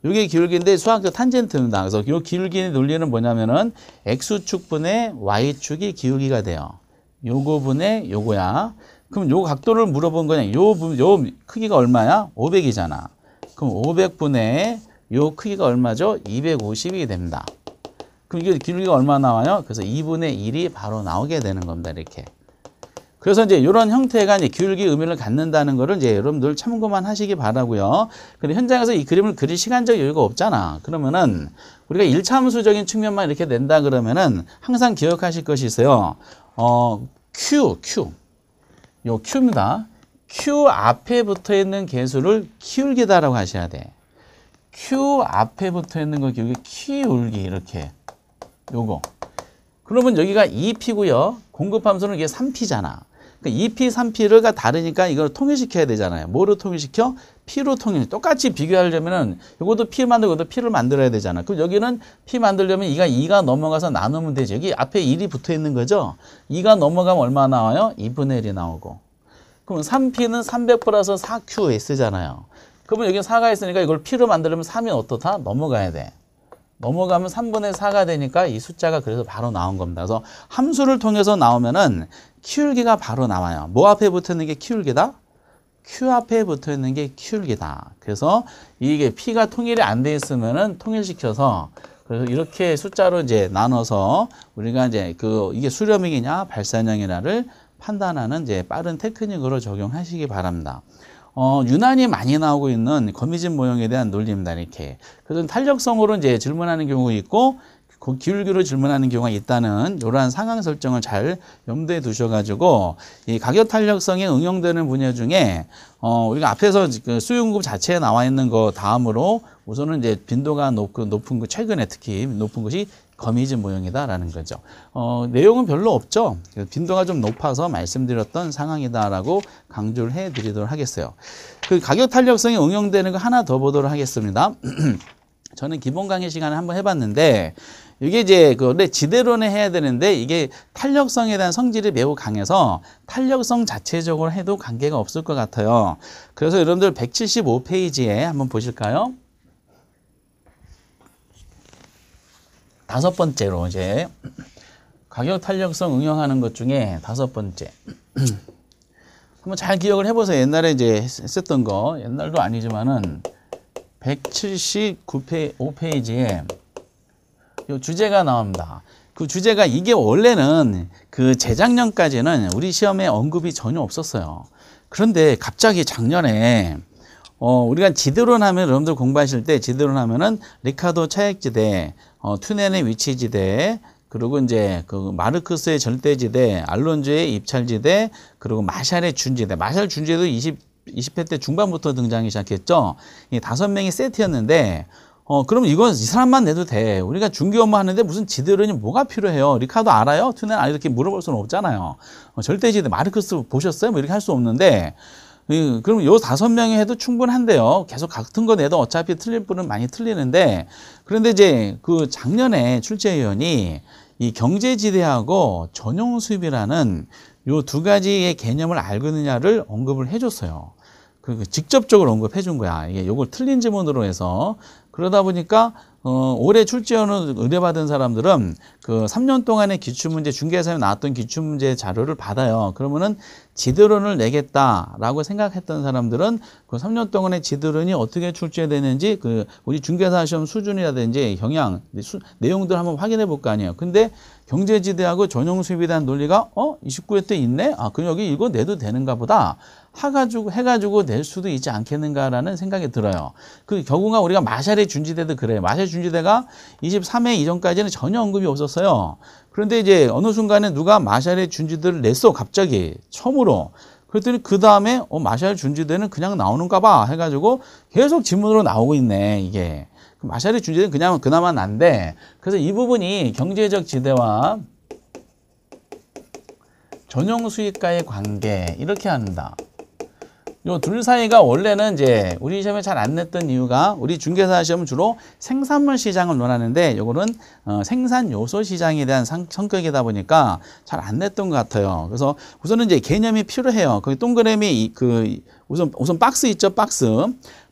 요게 기울기인데 수학적 탄젠트입니다. 그래서 요 기울기의 논리는 뭐냐면은 x축분의 y축이 기울기가 돼요. 요거분의 요거야. 그럼 요 각도를 물어본 거냐? 요, 요 크기가 얼마야? 500이잖아. 그럼 500분의 요 크기가 얼마죠? 250이 됩니다. 그럼 이게 기울기가 얼마 나와요? 그래서 2분의 1이 바로 나오게 되는 겁니다. 이렇게. 그래서 이제 이런 형태가 이제 기울기 의미를 갖는다는 거를 이제 여러분들 참고만 하시기 바라고요. 근데 현장에서 이 그림을 그릴 시간적 여유가 없잖아. 그러면은 우리가 일차함수적인 측면만 이렇게 낸다 그러면은 항상 기억하실 것이 있어요. 어, Q, Q. 요 Q입니다. Q 앞에 붙어 있는 개수를 키울기다라고 하셔야 돼. Q 앞에 붙어 있는 거 기울기, 키울기 이렇게. 요거. 그러면 여기가 2P고요. 공급함수는 이게 3P잖아. 그러니까 2P, 3P가 다르니까 이걸 통일시켜야 되잖아요. 뭐로 통일시켜? P로 통일. 똑같이 비교하려면은 이것도 P 만들고 이것도 P를 만들어야 되잖아. 그럼 여기는 P 만들려면 2가 2가 넘어가서 나누면 되지. 여기 앞에 1이 붙어 있는 거죠. 2가 넘어가면 얼마 나와요? 2분의 1이 나오고. 그럼 3P는 300 플러스 4QS잖아요. 그러면 여기 4가 있으니까 이걸 P로 만들려면 3이 어떻다? 넘어가야 돼. 넘어가면 3분의 4가 되니까 이 숫자가 그래서 바로 나온 겁니다. 그래서 함수를 통해서 나오면은 키울기가 바로 나와요. 뭐 앞에 붙어 있는 게 키울기다? Q 앞에 붙어 있는 게 키울기다. 그래서 이게 P가 통일이 안 돼 있으면은 통일시켜서 그래서 이렇게 숫자로 이제 나눠서 우리가 이제 그 이게 수렴형이냐 발산형이냐를 판단하는 이제 빠른 테크닉으로 적용하시기 바랍니다. 어, 유난히 많이 나오고 있는 거미집 모형에 대한 논리입니다. 이렇게. 그래서 탄력성으로 이제 질문하는 경우가 있고 기울기로 질문하는 경우가 있다는 이러한 상황 설정을 잘 염두에 두셔가지고 이 가격 탄력성에 응용되는 분야 중에 어 우리가 앞에서 그 수요공급 자체에 나와 있는 거 다음으로 우선은 이제 빈도가 높은 그 높은 거 최근에 특히 높은 것이 거미지 모형이다라는 거죠. 어, 내용은 별로 없죠. 빈도가 좀 높아서 말씀드렸던 상황이다라고 강조를 해드리도록 하겠어요. 그 가격 탄력성에 응용되는 거 하나 더 보도록 하겠습니다. 저는 기본 강의 시간을 한번 해봤는데 이게 이제 그런데 지대로는 해야 되는데 이게 탄력성에 대한 성질이 매우 강해서 탄력성 자체적으로 해도 관계가 없을 것 같아요. 그래서 여러분들 175페이지에 한번 보실까요? 다섯 번째로 이제 가격 탄력성 응용하는 것 중에 다섯 번째. 한번 잘 기억을 해보세요. 옛날에 이제 했었던 거. 옛날도 아니지만은 179페이지, 5페이지에 요 주제가 나옵니다. 그 주제가 이게 원래는 그 재작년까지는 우리 시험에 언급이 전혀 없었어요. 그런데 갑자기 작년에 어, 우리가 지드론 하면 여러분들 공부하실 때지드론 하면은 리카도 차액지대, 어, 투넨의 위치지대, 그리고 이제 그 마르크스의 절대지대, 알론조의 입찰지대, 그리고 마샬의 준지대. 마샬 준지대도 20 20회 때 중반부터 등장이 시작했죠. 이 다섯 명이 세트였는데 어, 그럼 이건 이 사람만 내도 돼. 우리가 중개 업무 하는데 무슨 지드론이 뭐가 필요해요? 리카도 알아요? 투넨아니 이렇게 물어볼 수는 없잖아요. 어, 절대 지드 마르크스 보셨어요? 뭐 이렇게 할 수 없는데. 이, 그럼 요 다섯 명이 해도 충분한데요. 계속 같은 거 내도 어차피 틀릴 분은 많이 틀리는데 그런데 이제 그 작년에 출제위원이 이 경제지대하고 전용 수입이라는 요 두 가지의 개념을 알고 있느냐를 언급을 해줬어요. 그, 그 직접적으로 언급해 준 거야. 이게 요걸 틀린 지문으로 해서 그러다 보니까 어, 올해 출제원을 의뢰받은 사람들은 그 3년 동안의 기출문제, 중개사에 나왔던 기출문제 자료를 받아요. 그러면은 지드론을 내겠다라고 생각했던 사람들은 그 3년 동안의 지드론이 어떻게 출제되는지 그 우리 중개사 시험 수준이라든지 경향, 수, 내용들 을 한번 확인해 볼 거 아니에요. 근데 경제지대하고 전용 수입에 대한 논리가 어 29회 때 있네 아 그럼 여기 이거 내도 되는가 보다 해가지고 해가지고 낼 수도 있지 않겠는가라는 생각이 들어요 그 경우가 우리가 마샬의 준지대도 그래요 마샬 준지대가 23회 이전까지는 전혀 언급이 없었어요 그런데 이제 어느 순간에 누가 마샬의 준지대를 냈어 갑자기 처음으로 그랬더니 그 다음에 어 마샬 준지대는 그냥 나오는가 봐 해가지고 계속 지문으로 나오고 있네 이게 그 마샬의 중재는 그냥 그나마 난데 그래서 이 부분이 경제적 지대와 전용 수익과의 관계 이렇게 한다. 요 둘 사이가 원래는 이제 우리 시험에 잘 안 냈던 이유가 우리 중개사 시험은 주로 생산물 시장을 논하는데 요거는 어, 생산 요소 시장에 대한 상, 성격이다 보니까 잘 안 냈던 것 같아요. 그래서 우선은 이제 개념이 필요해요. 그 동그라미 그 우선 우선 박스 있죠 박스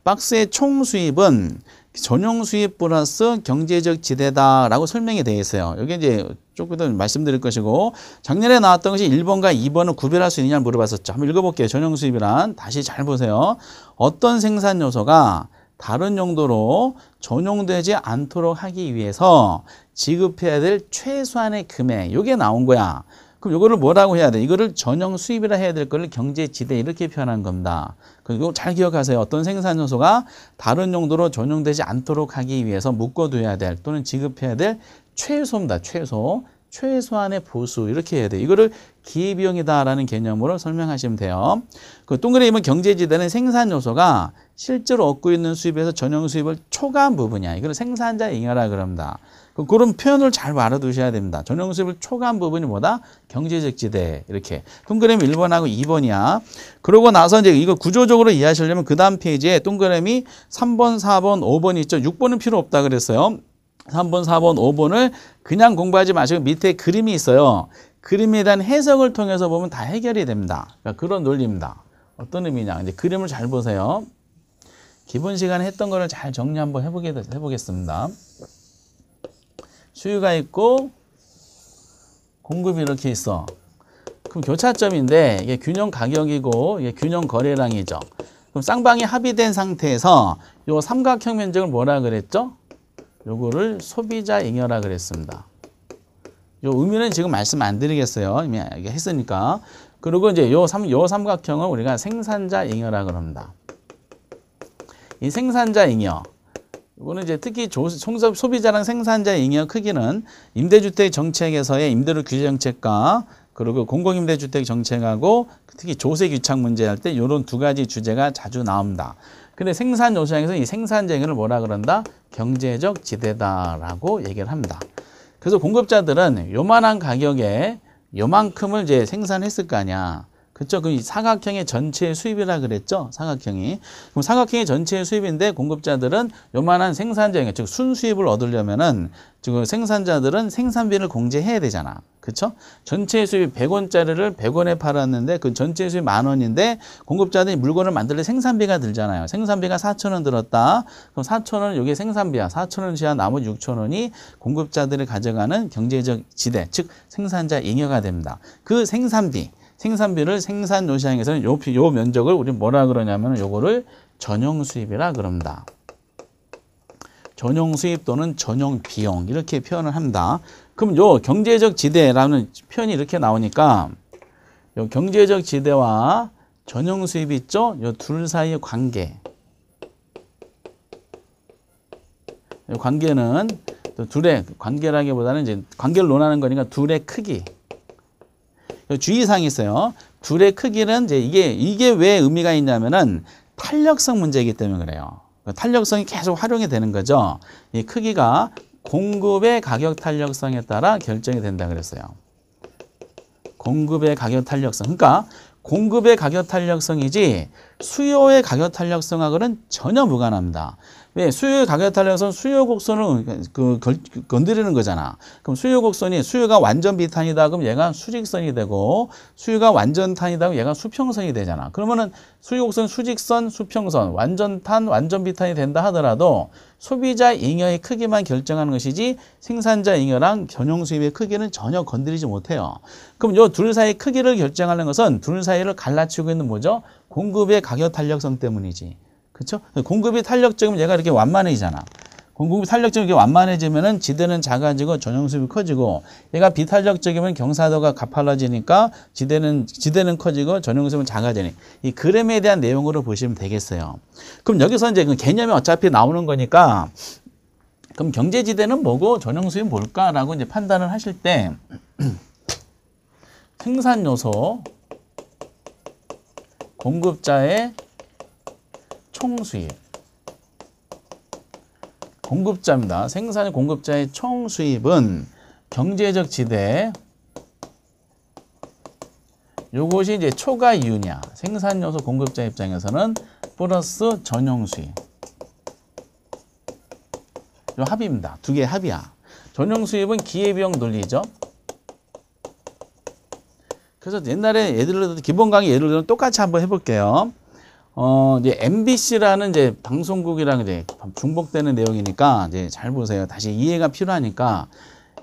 박스의 총 수입은 전용 수입 플러스 경제적 지대다라고 설명이 되어 있어요. 여기 이제 조금 더 말씀드릴 것이고 작년에 나왔던 것이 1번과 2번을 구별할 수 있느냐 물어봤었죠. 한번 읽어볼게요. 전용 수입이란 다시 잘 보세요. 어떤 생산 요소가 다른 용도로 전용되지 않도록 하기 위해서 지급해야 될 최소한의 금액 이게 나온 거야. 그럼 이거를 뭐라고 해야 돼? 이거를 전형 수입이라 해야 될 거를 경제 지대 이렇게 표현한 겁니다. 그리고 잘 기억하세요. 어떤 생산 요소가 다른 용도로 전용되지 않도록 하기 위해서 묶어둬야 될 또는 지급해야 될 최소입니다. 최소. 최소한의 보수 이렇게 해야 돼. 이거를 기회비용이다라는 개념으로 설명하시면 돼요. 그 동그라미 경제지대는 생산 요소가 실제로 얻고 있는 수입에서 전용 수입을 초과한 부분이야. 이걸 생산자 잉여라 그럽니다. 그, 그런 표현을 잘 알아두셔야 됩니다. 전형습을 초과한 부분이 뭐다? 경제적 지대 이렇게. 동그라미 1번하고 2번이야. 그러고 나서 이제 이거 구조적으로 이해하시려면 그 다음 페이지에 동그라미 3번, 4번, 5번 있죠. 6번은 필요 없다 그랬어요. 3번, 4번, 5번을 그냥 공부하지 마시고 밑에 그림이 있어요. 그림에 대한 해석을 통해서 보면 다 해결이 됩니다. 그러니까 그런 논리입니다. 어떤 의미냐. 이제 그림을 잘 보세요. 기본 시간에 했던 거를 잘 정리 한번 해보게, 해보겠습니다. 수요가 있고 공급이 이렇게 있어. 그럼 교차점인데 이게 균형 가격이고 이게 균형 거래량이죠. 그럼 쌍방이 합의된 상태에서 요 삼각형 면적을 뭐라 그랬죠? 요거를 소비자 잉여라 그랬습니다. 요 의미는 지금 말씀 안 드리겠어요. 이미 했으니까. 그리고 이제 요, 삼, 요 삼각형을 우리가 생산자 잉여라 그럽니다. 이 생산자 잉여 이거는 이제 특히 조, 소비자랑 소 생산자의 영향 크기는 임대주택 정책에서의 임대료 규제 정책과 그리고 공공임대주택 정책하고 특히 조세 규착 문제할 때 이런 두 가지 주제가 자주 나옵니다. 근데 생산 요소장에서 이 생산 재경을 뭐라 그런다? 경제적 지대다라고 얘기를 합니다. 그래서 공급자들은 요만한 가격에 요만큼을 이제 생산했을 거 아니야. 그렇죠? 그럼 이 사각형의 전체 수입이라 그랬죠? 사각형이. 그럼 사각형의 전체 수입인데 공급자들은 요만한 생산자형, 즉 순수입을 얻으려면은 지금 생산자들은 생산비를 공제해야 되잖아. 그렇죠? 전체 수입이 100원짜리를 100원에 팔았는데 그 전체 수입 만 원인데 공급자들이 물건을 만들때 생산비가 들잖아요. 생산비가 4천 원 들었다. 그럼 4천 원 이게 생산비야. 4천 원 제한 나머지 6천 원이 공급자들이 가져가는 경제적 지대, 즉 생산자 잉여가 됩니다. 그 생산비 생산비를 생산 요시장에서는 요, 요 면적을 우리 뭐라 그러냐면 요거를 전용 수입이라 그럽니다. 전용 수입 또는 전용 비용 이렇게 표현을 합니다. 그럼 요 경제적 지대라는 표현이 이렇게 나오니까 요 경제적 지대와 전용 수입 있죠? 요 둘 사이의 관계. 요 관계는 둘의 관계라기보다는 이제 관계를 논하는 거니까 둘의 크기. 주의사항이 있어요. 둘의 크기는 이제 이게 이게 왜 의미가 있냐면은 탄력성 문제이기 때문에 그래요. 그 탄력성이 계속 활용이 되는 거죠. 이 크기가 공급의 가격 탄력성에 따라 결정이 된다 그랬어요. 공급의 가격 탄력성. 그러니까 공급의 가격 탄력성이지 수요의 가격 탄력성하고는 전혀 무관합니다. 왜 예, 수요 가격 탄력선 수요 곡선을 그, 걸, 건드리는 거잖아. 그럼 수요 곡선이 수요가 완전 비탄이다. 그럼 얘가 수직선이 되고 수요가 완전 탄이다. 그럼 얘가 수평선이 되잖아. 그러면은 수요 곡선, 수직선, 수평선, 완전 탄, 완전 비탄이 된다 하더라도 소비자 잉여의 크기만 결정하는 것이지 생산자 잉여랑 변용 수입의 크기는 전혀 건드리지 못해요. 그럼 요 둘 사이 의 크기를 결정하는 것은 둘 사이를 갈라치고 있는 뭐죠? 공급의 가격 탄력성 때문이지. 그렇죠? 공급이 탄력적이면 얘가 이렇게 완만해지잖아. 공급이 탄력적이게 완만해지면은 지대는 작아지고 전용 수입이 커지고 얘가 비탄력적이면 경사도가 가팔라지니까 지대는 지대는 커지고 전용 수입은 작아지니 이 그램에 대한 내용으로 보시면 되겠어요. 그럼 여기서 이제 그 개념이 어차피 나오는 거니까 그럼 경제 지대는 뭐고 전용 수입 뭘까라고 이제 판단을 하실 때 생산 요소 공급자의 총수입. 공급자입니다. 생산의 공급자의 총 수입은 경제적 지대 요것이 이제 초과 이유냐 생산 요소 공급자 입장에서는 플러스 전용 수입 요 합입니다. 두 개의 합이야. 전용 수입은 기회비용 논리죠. 그래서 옛날에 예를 들어 기본 강의 예를 들어 똑같이 한번 해볼게요. 어, 이제 MBC라는 이제 방송국이랑 이제 중복되는 내용이니까 이제 잘 보세요. 다시 이해가 필요하니까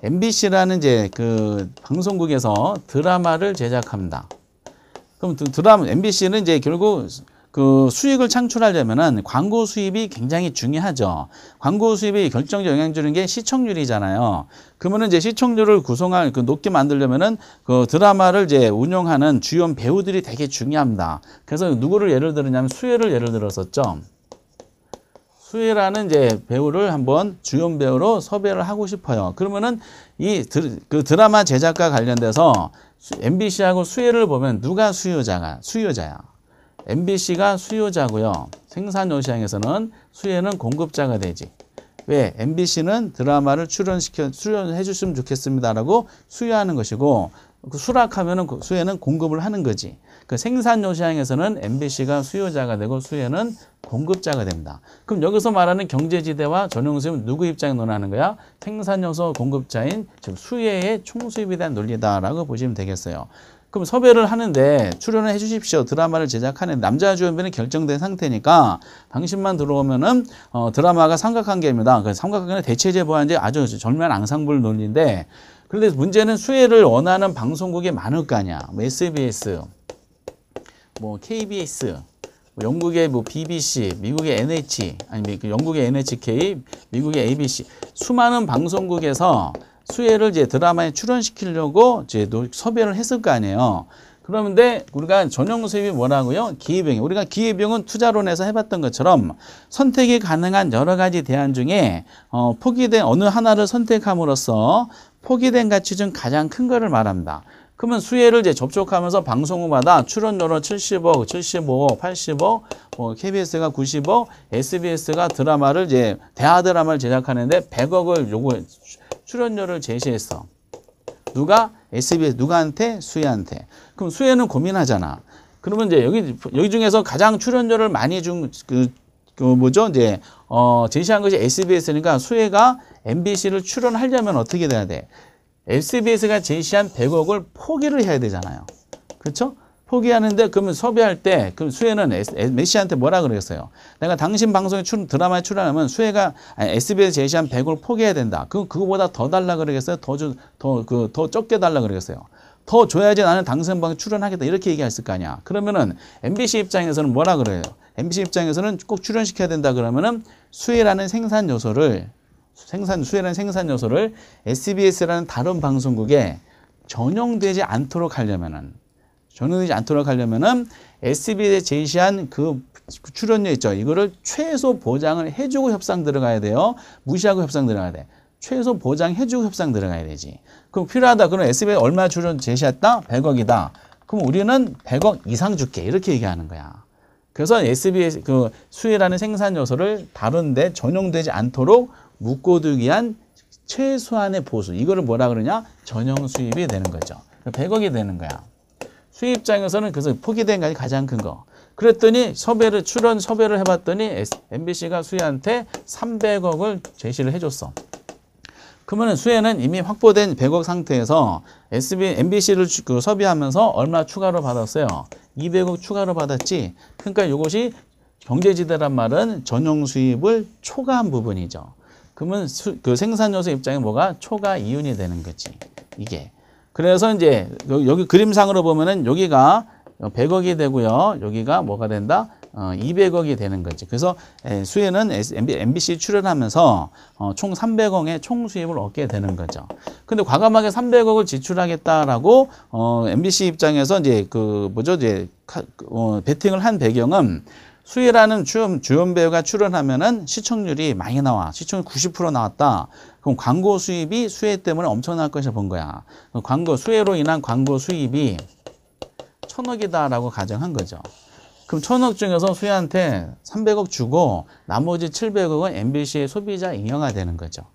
MBC라는 이제 그 방송국에서 드라마를 제작합니다. 그럼 드라마 MBC는 이제 결국 그 수익을 창출하려면은 광고 수입이 굉장히 중요하죠. 광고 수입이 결정적 영향 주는 게 시청률이잖아요. 그러면 이제 시청률을 구성할 그 높게 만들려면은 그 드라마를 이제 운영하는 주요 배우들이 되게 중요합니다. 그래서 누구를 예를 들었냐면 수혜를 예를 들었었죠. 수혜라는 이제 배우를 한번 주연 배우로 섭외를 하고 싶어요. 그러면은 이 그 드라마 제작과 관련돼서 MBC하고 수혜를 보면 누가 수요자가 수요자야. MBC가 수요자고요. 생산요 시장에서는 수혜는 공급자가 되지. 왜? MBC는 드라마를 출연시켜 출연해 주으면 좋겠습니다라고 수요하는 것이고 그 수락하면은 그 수혜는 공급을 하는 거지. 그생산요 시장에서는 MBC가 수요자가 되고 수혜는 공급자가 됩니다. 그럼 여기서 말하는 경제지대와 전용수입은 누구 입장에 논하는 거야? 생산요소 공급자인 즉 수혜의 총수입에 대한 논리다라고 보시면 되겠어요. 그럼 섭외를 하는데 출연을 해주십시오. 드라마를 제작하는 남자 주연배는 결정된 상태니까 당신만 들어오면은 어, 드라마가 삼각관계입니다. 그 삼각관계는 대체제 보완제 아주 절묘한 앙상블 논리인데 그런데 문제는 수혜를 원하는 방송국이 많을 거 아니야. 뭐 SBS, 뭐 KBS, 뭐 영국의 뭐 BBC, 미국의 NH, 아니 영국의 NHK, 미국의 ABC 수많은 방송국에서 수혜를 이제 드라마에 출연시키려고 이제 섭외를 했을 거 아니에요. 그런데 우리가 전용 수입이 뭐라고요? 기회병용 우리가 기회병은 투자론에서 해봤던 것처럼 선택이 가능한 여러 가지 대안 중에 어, 포기된 어느 하나를 선택함으로써 포기된 가치 중 가장 큰 거를 말합니다. 그러면 수혜를 이제 접촉하면서 방송후마다 출연료로 70억, 75억, 80억, 뭐 KBS가 90억, SBS가 드라마를 이제 대하 드라마를 제작하는데 100억을 요구 해 출연료를 제시했어. 누가? SBS 누구한테? 수혜한테. 그럼 수혜는 고민하잖아. 그러면 이제 여기 여기 중에서 가장 출연료를 많이 준그 그 뭐죠? 이제 어 제시한 것이 SBS니까 수혜가 MBC를 출연하려면 어떻게 돼야 돼? SBS가 제시한 100억을 포기를 해야 되잖아요. 그렇죠? 포기하는데 그러면 섭외할 때 그럼 수혜는 메시한테 뭐라 그러겠어요? 내가 당신 방송에 출, 드라마에 출연하면 수혜가 SBS에 제시한 1 0 0을 포기해야 된다. 그 그거보다 더 달라 그러겠어요? 더더그더 그, 더 적게 달라 그러겠어요? 더 줘야지 나는 당선 방에 출연하겠다 이렇게 얘기했을 거 아니야. 그러면은 MBC 입장에서는 뭐라 그래요? MBC 입장에서는 꼭 출연시켜야 된다 그러면은 수혜라는 생산 요소를 생산 수혜라는 생산 요소를 SBS라는 다른 방송국에 전용되지 않도록 하려면은 전용되지 않도록 하려면은 SB에 제시한 그 출연료 있죠. 이거를 최소 보장을 해주고 협상 들어가야 돼요. 무시하고 협상 들어가야 돼. 최소 보장해주고 협상 들어가야 되지. 그럼 필요하다. 그럼 SB에 얼마 출연 제시했다? 100억이다. 그럼 우리는 100억 이상 줄게. 이렇게 얘기하는 거야. 그래서 SBS 그 수혜라는 생산 요소를 다른데 전용되지 않도록 묶어두기 위한 최소한의 보수. 이거를 뭐라 그러냐? 전용 수입이 되는 거죠. 100억이 되는 거야. 수입 장에서는 그래서 포기된 것이 가장 큰 거. 그랬더니 섭외를 출연 섭외를 해봤더니 MBC가 수혜한테 300억을 제시를 해줬어. 그러면 수혜는 이미 확보된 100억 상태에서 SB, MBC를 그 섭외하면서 얼마 추가로 받았어요? 200억 추가로 받았지. 그러니까 이것이 경제지대란 말은 전용 수입을 초과한 부분이죠. 그러면 수, 그 생산요소 입장에 뭐가 초과 이윤이 되는 거지. 이게. 그래서 이제 여기 그림상으로 보면은 여기가 100억이 되고요. 여기가 뭐가 된다? 200억이 어, 되는 거지. 그래서 수혜는 MBC 출연하면서 어, 총 300억의 총 수입을 얻게 되는 거죠. 근데 과감하게 300억을 지출하겠다라고 어, MBC 입장에서 이제 그 뭐죠? 이제 그, 베팅을 한 배경은 수희라는 주연, 주연 배우가 출연하면은 시청률이 많이 나와. 시청률 90% 나왔다. 그럼 광고 수입이 수혜 때문에 엄청날 것이라 본 거야. 광고 수혜로 인한 광고 수입이 천억이다라고 가정한 거죠. 그럼 천억 중에서 수혜한테 300억 주고 나머지 700억은 MBC의 소비자 잉여가 되는 거죠.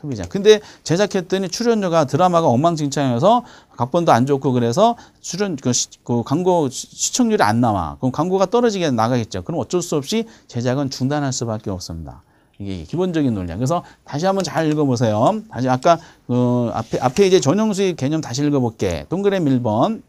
소비자. 근데 제작했더니 출연료가 드라마가 엉망진창이어서 각본도 안 좋고 그래서 출연 그, 시, 그 광고 시청률이 안 나와. 그럼 광고가 떨어지게 나가겠죠. 그럼 어쩔 수 없이 제작은 중단할 수밖에 없습니다. 이게 기본적인 논리야. 그래서 다시 한번 잘 읽어보세요. 다시 아까 그 앞에 앞에 이제 전형 수입 개념 다시 읽어볼게. 동그램 1번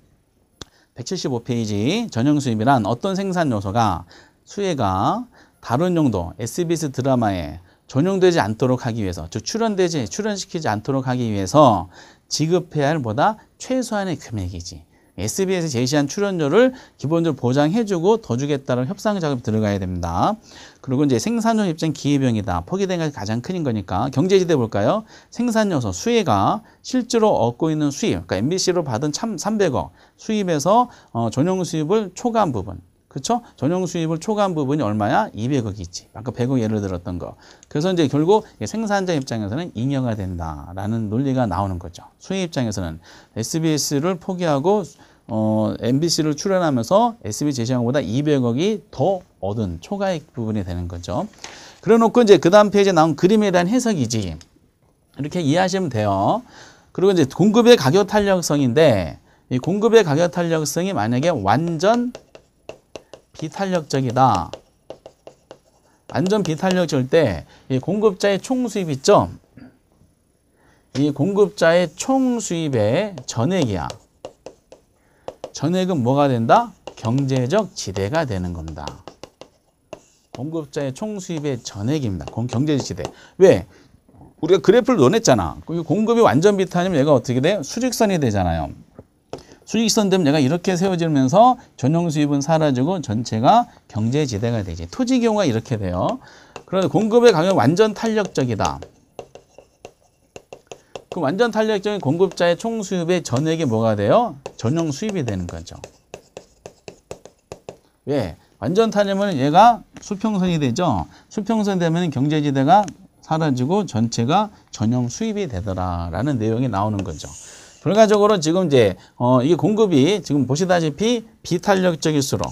175페이지 전형 수입이란 어떤 생산 요소가 수혜가 다른 용도 SBS 드라마에 전용되지 않도록 하기 위해서 즉 출연되지 출연시키지 않도록 하기 위해서 지급해야 할 뭐다 최소한의 금액이지 SBS 제시한 출연료를 기본적으로 보장해주고 더 주겠다는 협상 작업 들어가야 됩니다. 그리고 이제 생산료 입장 기회병이다. 포기된 것이 가장 큰 거니까 경제지대 볼까요? 생산요소 수혜가 실제로 얻고 있는 수입, 그러니까 MBC로 받은 참 300억 수입에서 어, 전용 수입을 초과한 부분, 그렇죠? 전용 수입을 초과한 부분이 얼마야? 200억이지. 아까 100억 예를 들었던 거. 그래서 이제 결국 생산자 입장에서는 잉여가 된다라는 논리가 나오는 거죠. 수입 입장에서는 SBS를 포기하고 어, MBC를 출연하면서 SB 제시형보다 200억이 더 얻은 초과액 부분이 되는 거죠. 그래놓고 이제 그 다음 페이지에 나온 그림에 대한 해석이지. 이렇게 이해하시면 돼요. 그리고 이제 공급의 가격 탄력성인데 이 공급의 가격 탄력성이 만약에 완전 비탄력적이다. 안전 비탄력적일 때이 공급자의 총 수입 있죠? 이 공급자의 총 수입의 전액이야. 전액은 뭐가 된다? 경제적 지대가 되는 겁니다. 공급자의 총 수입의 전액입니다. 경제적 지대. 왜? 우리가 그래프를 논했잖아. 그 공급이 완전 비탄이면 얘가 어떻게 돼? 수직선이 되잖아요. 수익선 되면 내가 이렇게 세워지면서 전용 수입은 사라지고 전체가 경제지대가 되지. 토지 경우가 이렇게 돼요. 그런데 공급의 가격 완전 탄력적이다. 그 완전 탄력적인 공급자의 총 수입의 전액이 뭐가 돼요? 전용 수입이 되는 거죠. 왜? 완전 탄력은 얘가 수평선이 되죠. 수평선 되면 경제지대가 사라지고 전체가 전용 수입이 되더라라는 내용이 나오는 거죠. 결과적으로 지금 이제 어 이게 공급이 지금 보시다시피 비탄력적일수록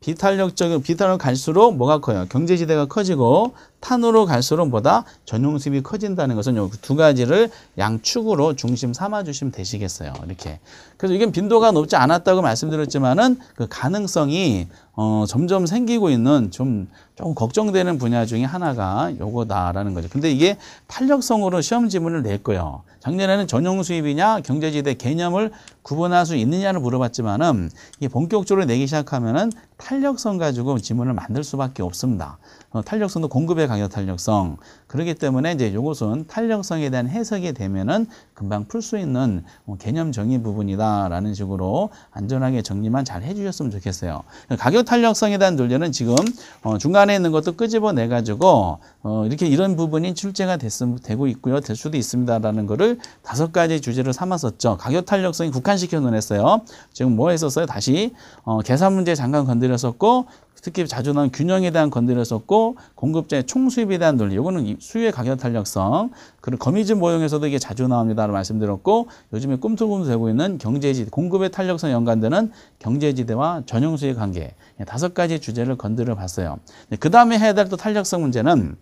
비탄력적인 비탄력 갈수록 뭐가 커요? 경제지대가 커지고 탄으로 갈수록 보다 전용습이 커진다는 것은 요 두 가지를 양축으로 중심 삼아 주시면 되시겠어요. 이렇게. 그래서 이건 빈도가 높지 않았다고 말씀드렸지만은 그 가능성이 어 점점 생기고 있는 좀 조금 걱정되는 분야 중에 하나가 요거다라는 거죠. 근데 이게 탄력성으로 시험 지문을 냈고요. 작년에는 전용 수입이냐 경제지대 개념을 구분할 수 있느냐를 물어봤지만은 이게 본격적으로 내기 시작하면은 탄력성 가지고 지문을 만들 수밖에 없습니다. 어 탄력성도 공급에 강력 탄력성. 그렇기 때문에 이제 이것은 탄력성에 대한 해석이 되면은 금방 풀 수 있는 뭐 개념 정의 부분이다라는 식으로 안전하게 정리만 잘 해주셨으면 좋겠어요. 가격 탄력성에 대한 논리는 지금 어, 중간에 있는 것도 끄집어내 가지고 어, 이렇게 이런 부분이 출제가 됐음 되고 있고요, 될 수도 있습니다라는 거를 다섯 가지 주제를 삼았었죠. 가격 탄력성이 국한시켜 놓았어요. 지금 뭐 했었어요? 다시 어, 계산 문제 잠깐 건드렸었고 특히 자주 나온 균형에 대한 건드려 썼고 공급자의 총수입에 대한 논리 요거는 수요의 가격 탄력성 그리고 거미집 모형에서도 이게 자주 나옵니다 라고 말씀드렸고 요즘에 꿈틀꿈틀 되고 있는 경제지 공급의 탄력성 연관되는 경제지대와 전용수의 관계 예, 다섯 가지 주제를 건드려 봤어요 그 다음에 해야 될 또 탄력성 문제는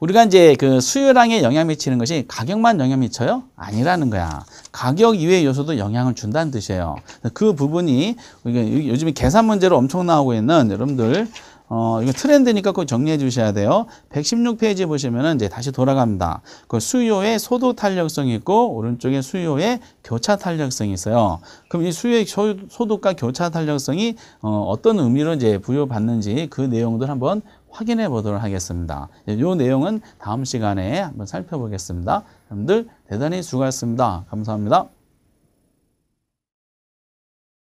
우리가 이제 그 수요량에 영향 미치는 것이 가격만 영향 미쳐요? 아니라는 거야. 가격 이외의 요소도 영향을 준다는 뜻이에요. 그 부분이 요즘에 계산 문제로 엄청 나오고 있는 여러분들 어, 이거 트렌드니까 꼭 정리해 주셔야 돼요. 116페이지 보시면은 이제 다시 돌아갑니다. 그 수요의 소도 탄력성이 있고, 오른쪽에 수요의 교차 탄력성이 있어요. 그럼 이 수요의 소득과 교차 탄력성이 어, 어떤 의미로 이제 부여받는지 그 내용들 한번 확인해 보도록 하겠습니다. 이 내용은 다음 시간에 한번 살펴보겠습니다. 여러분들 대단히 수고하셨습니다. 감사합니다.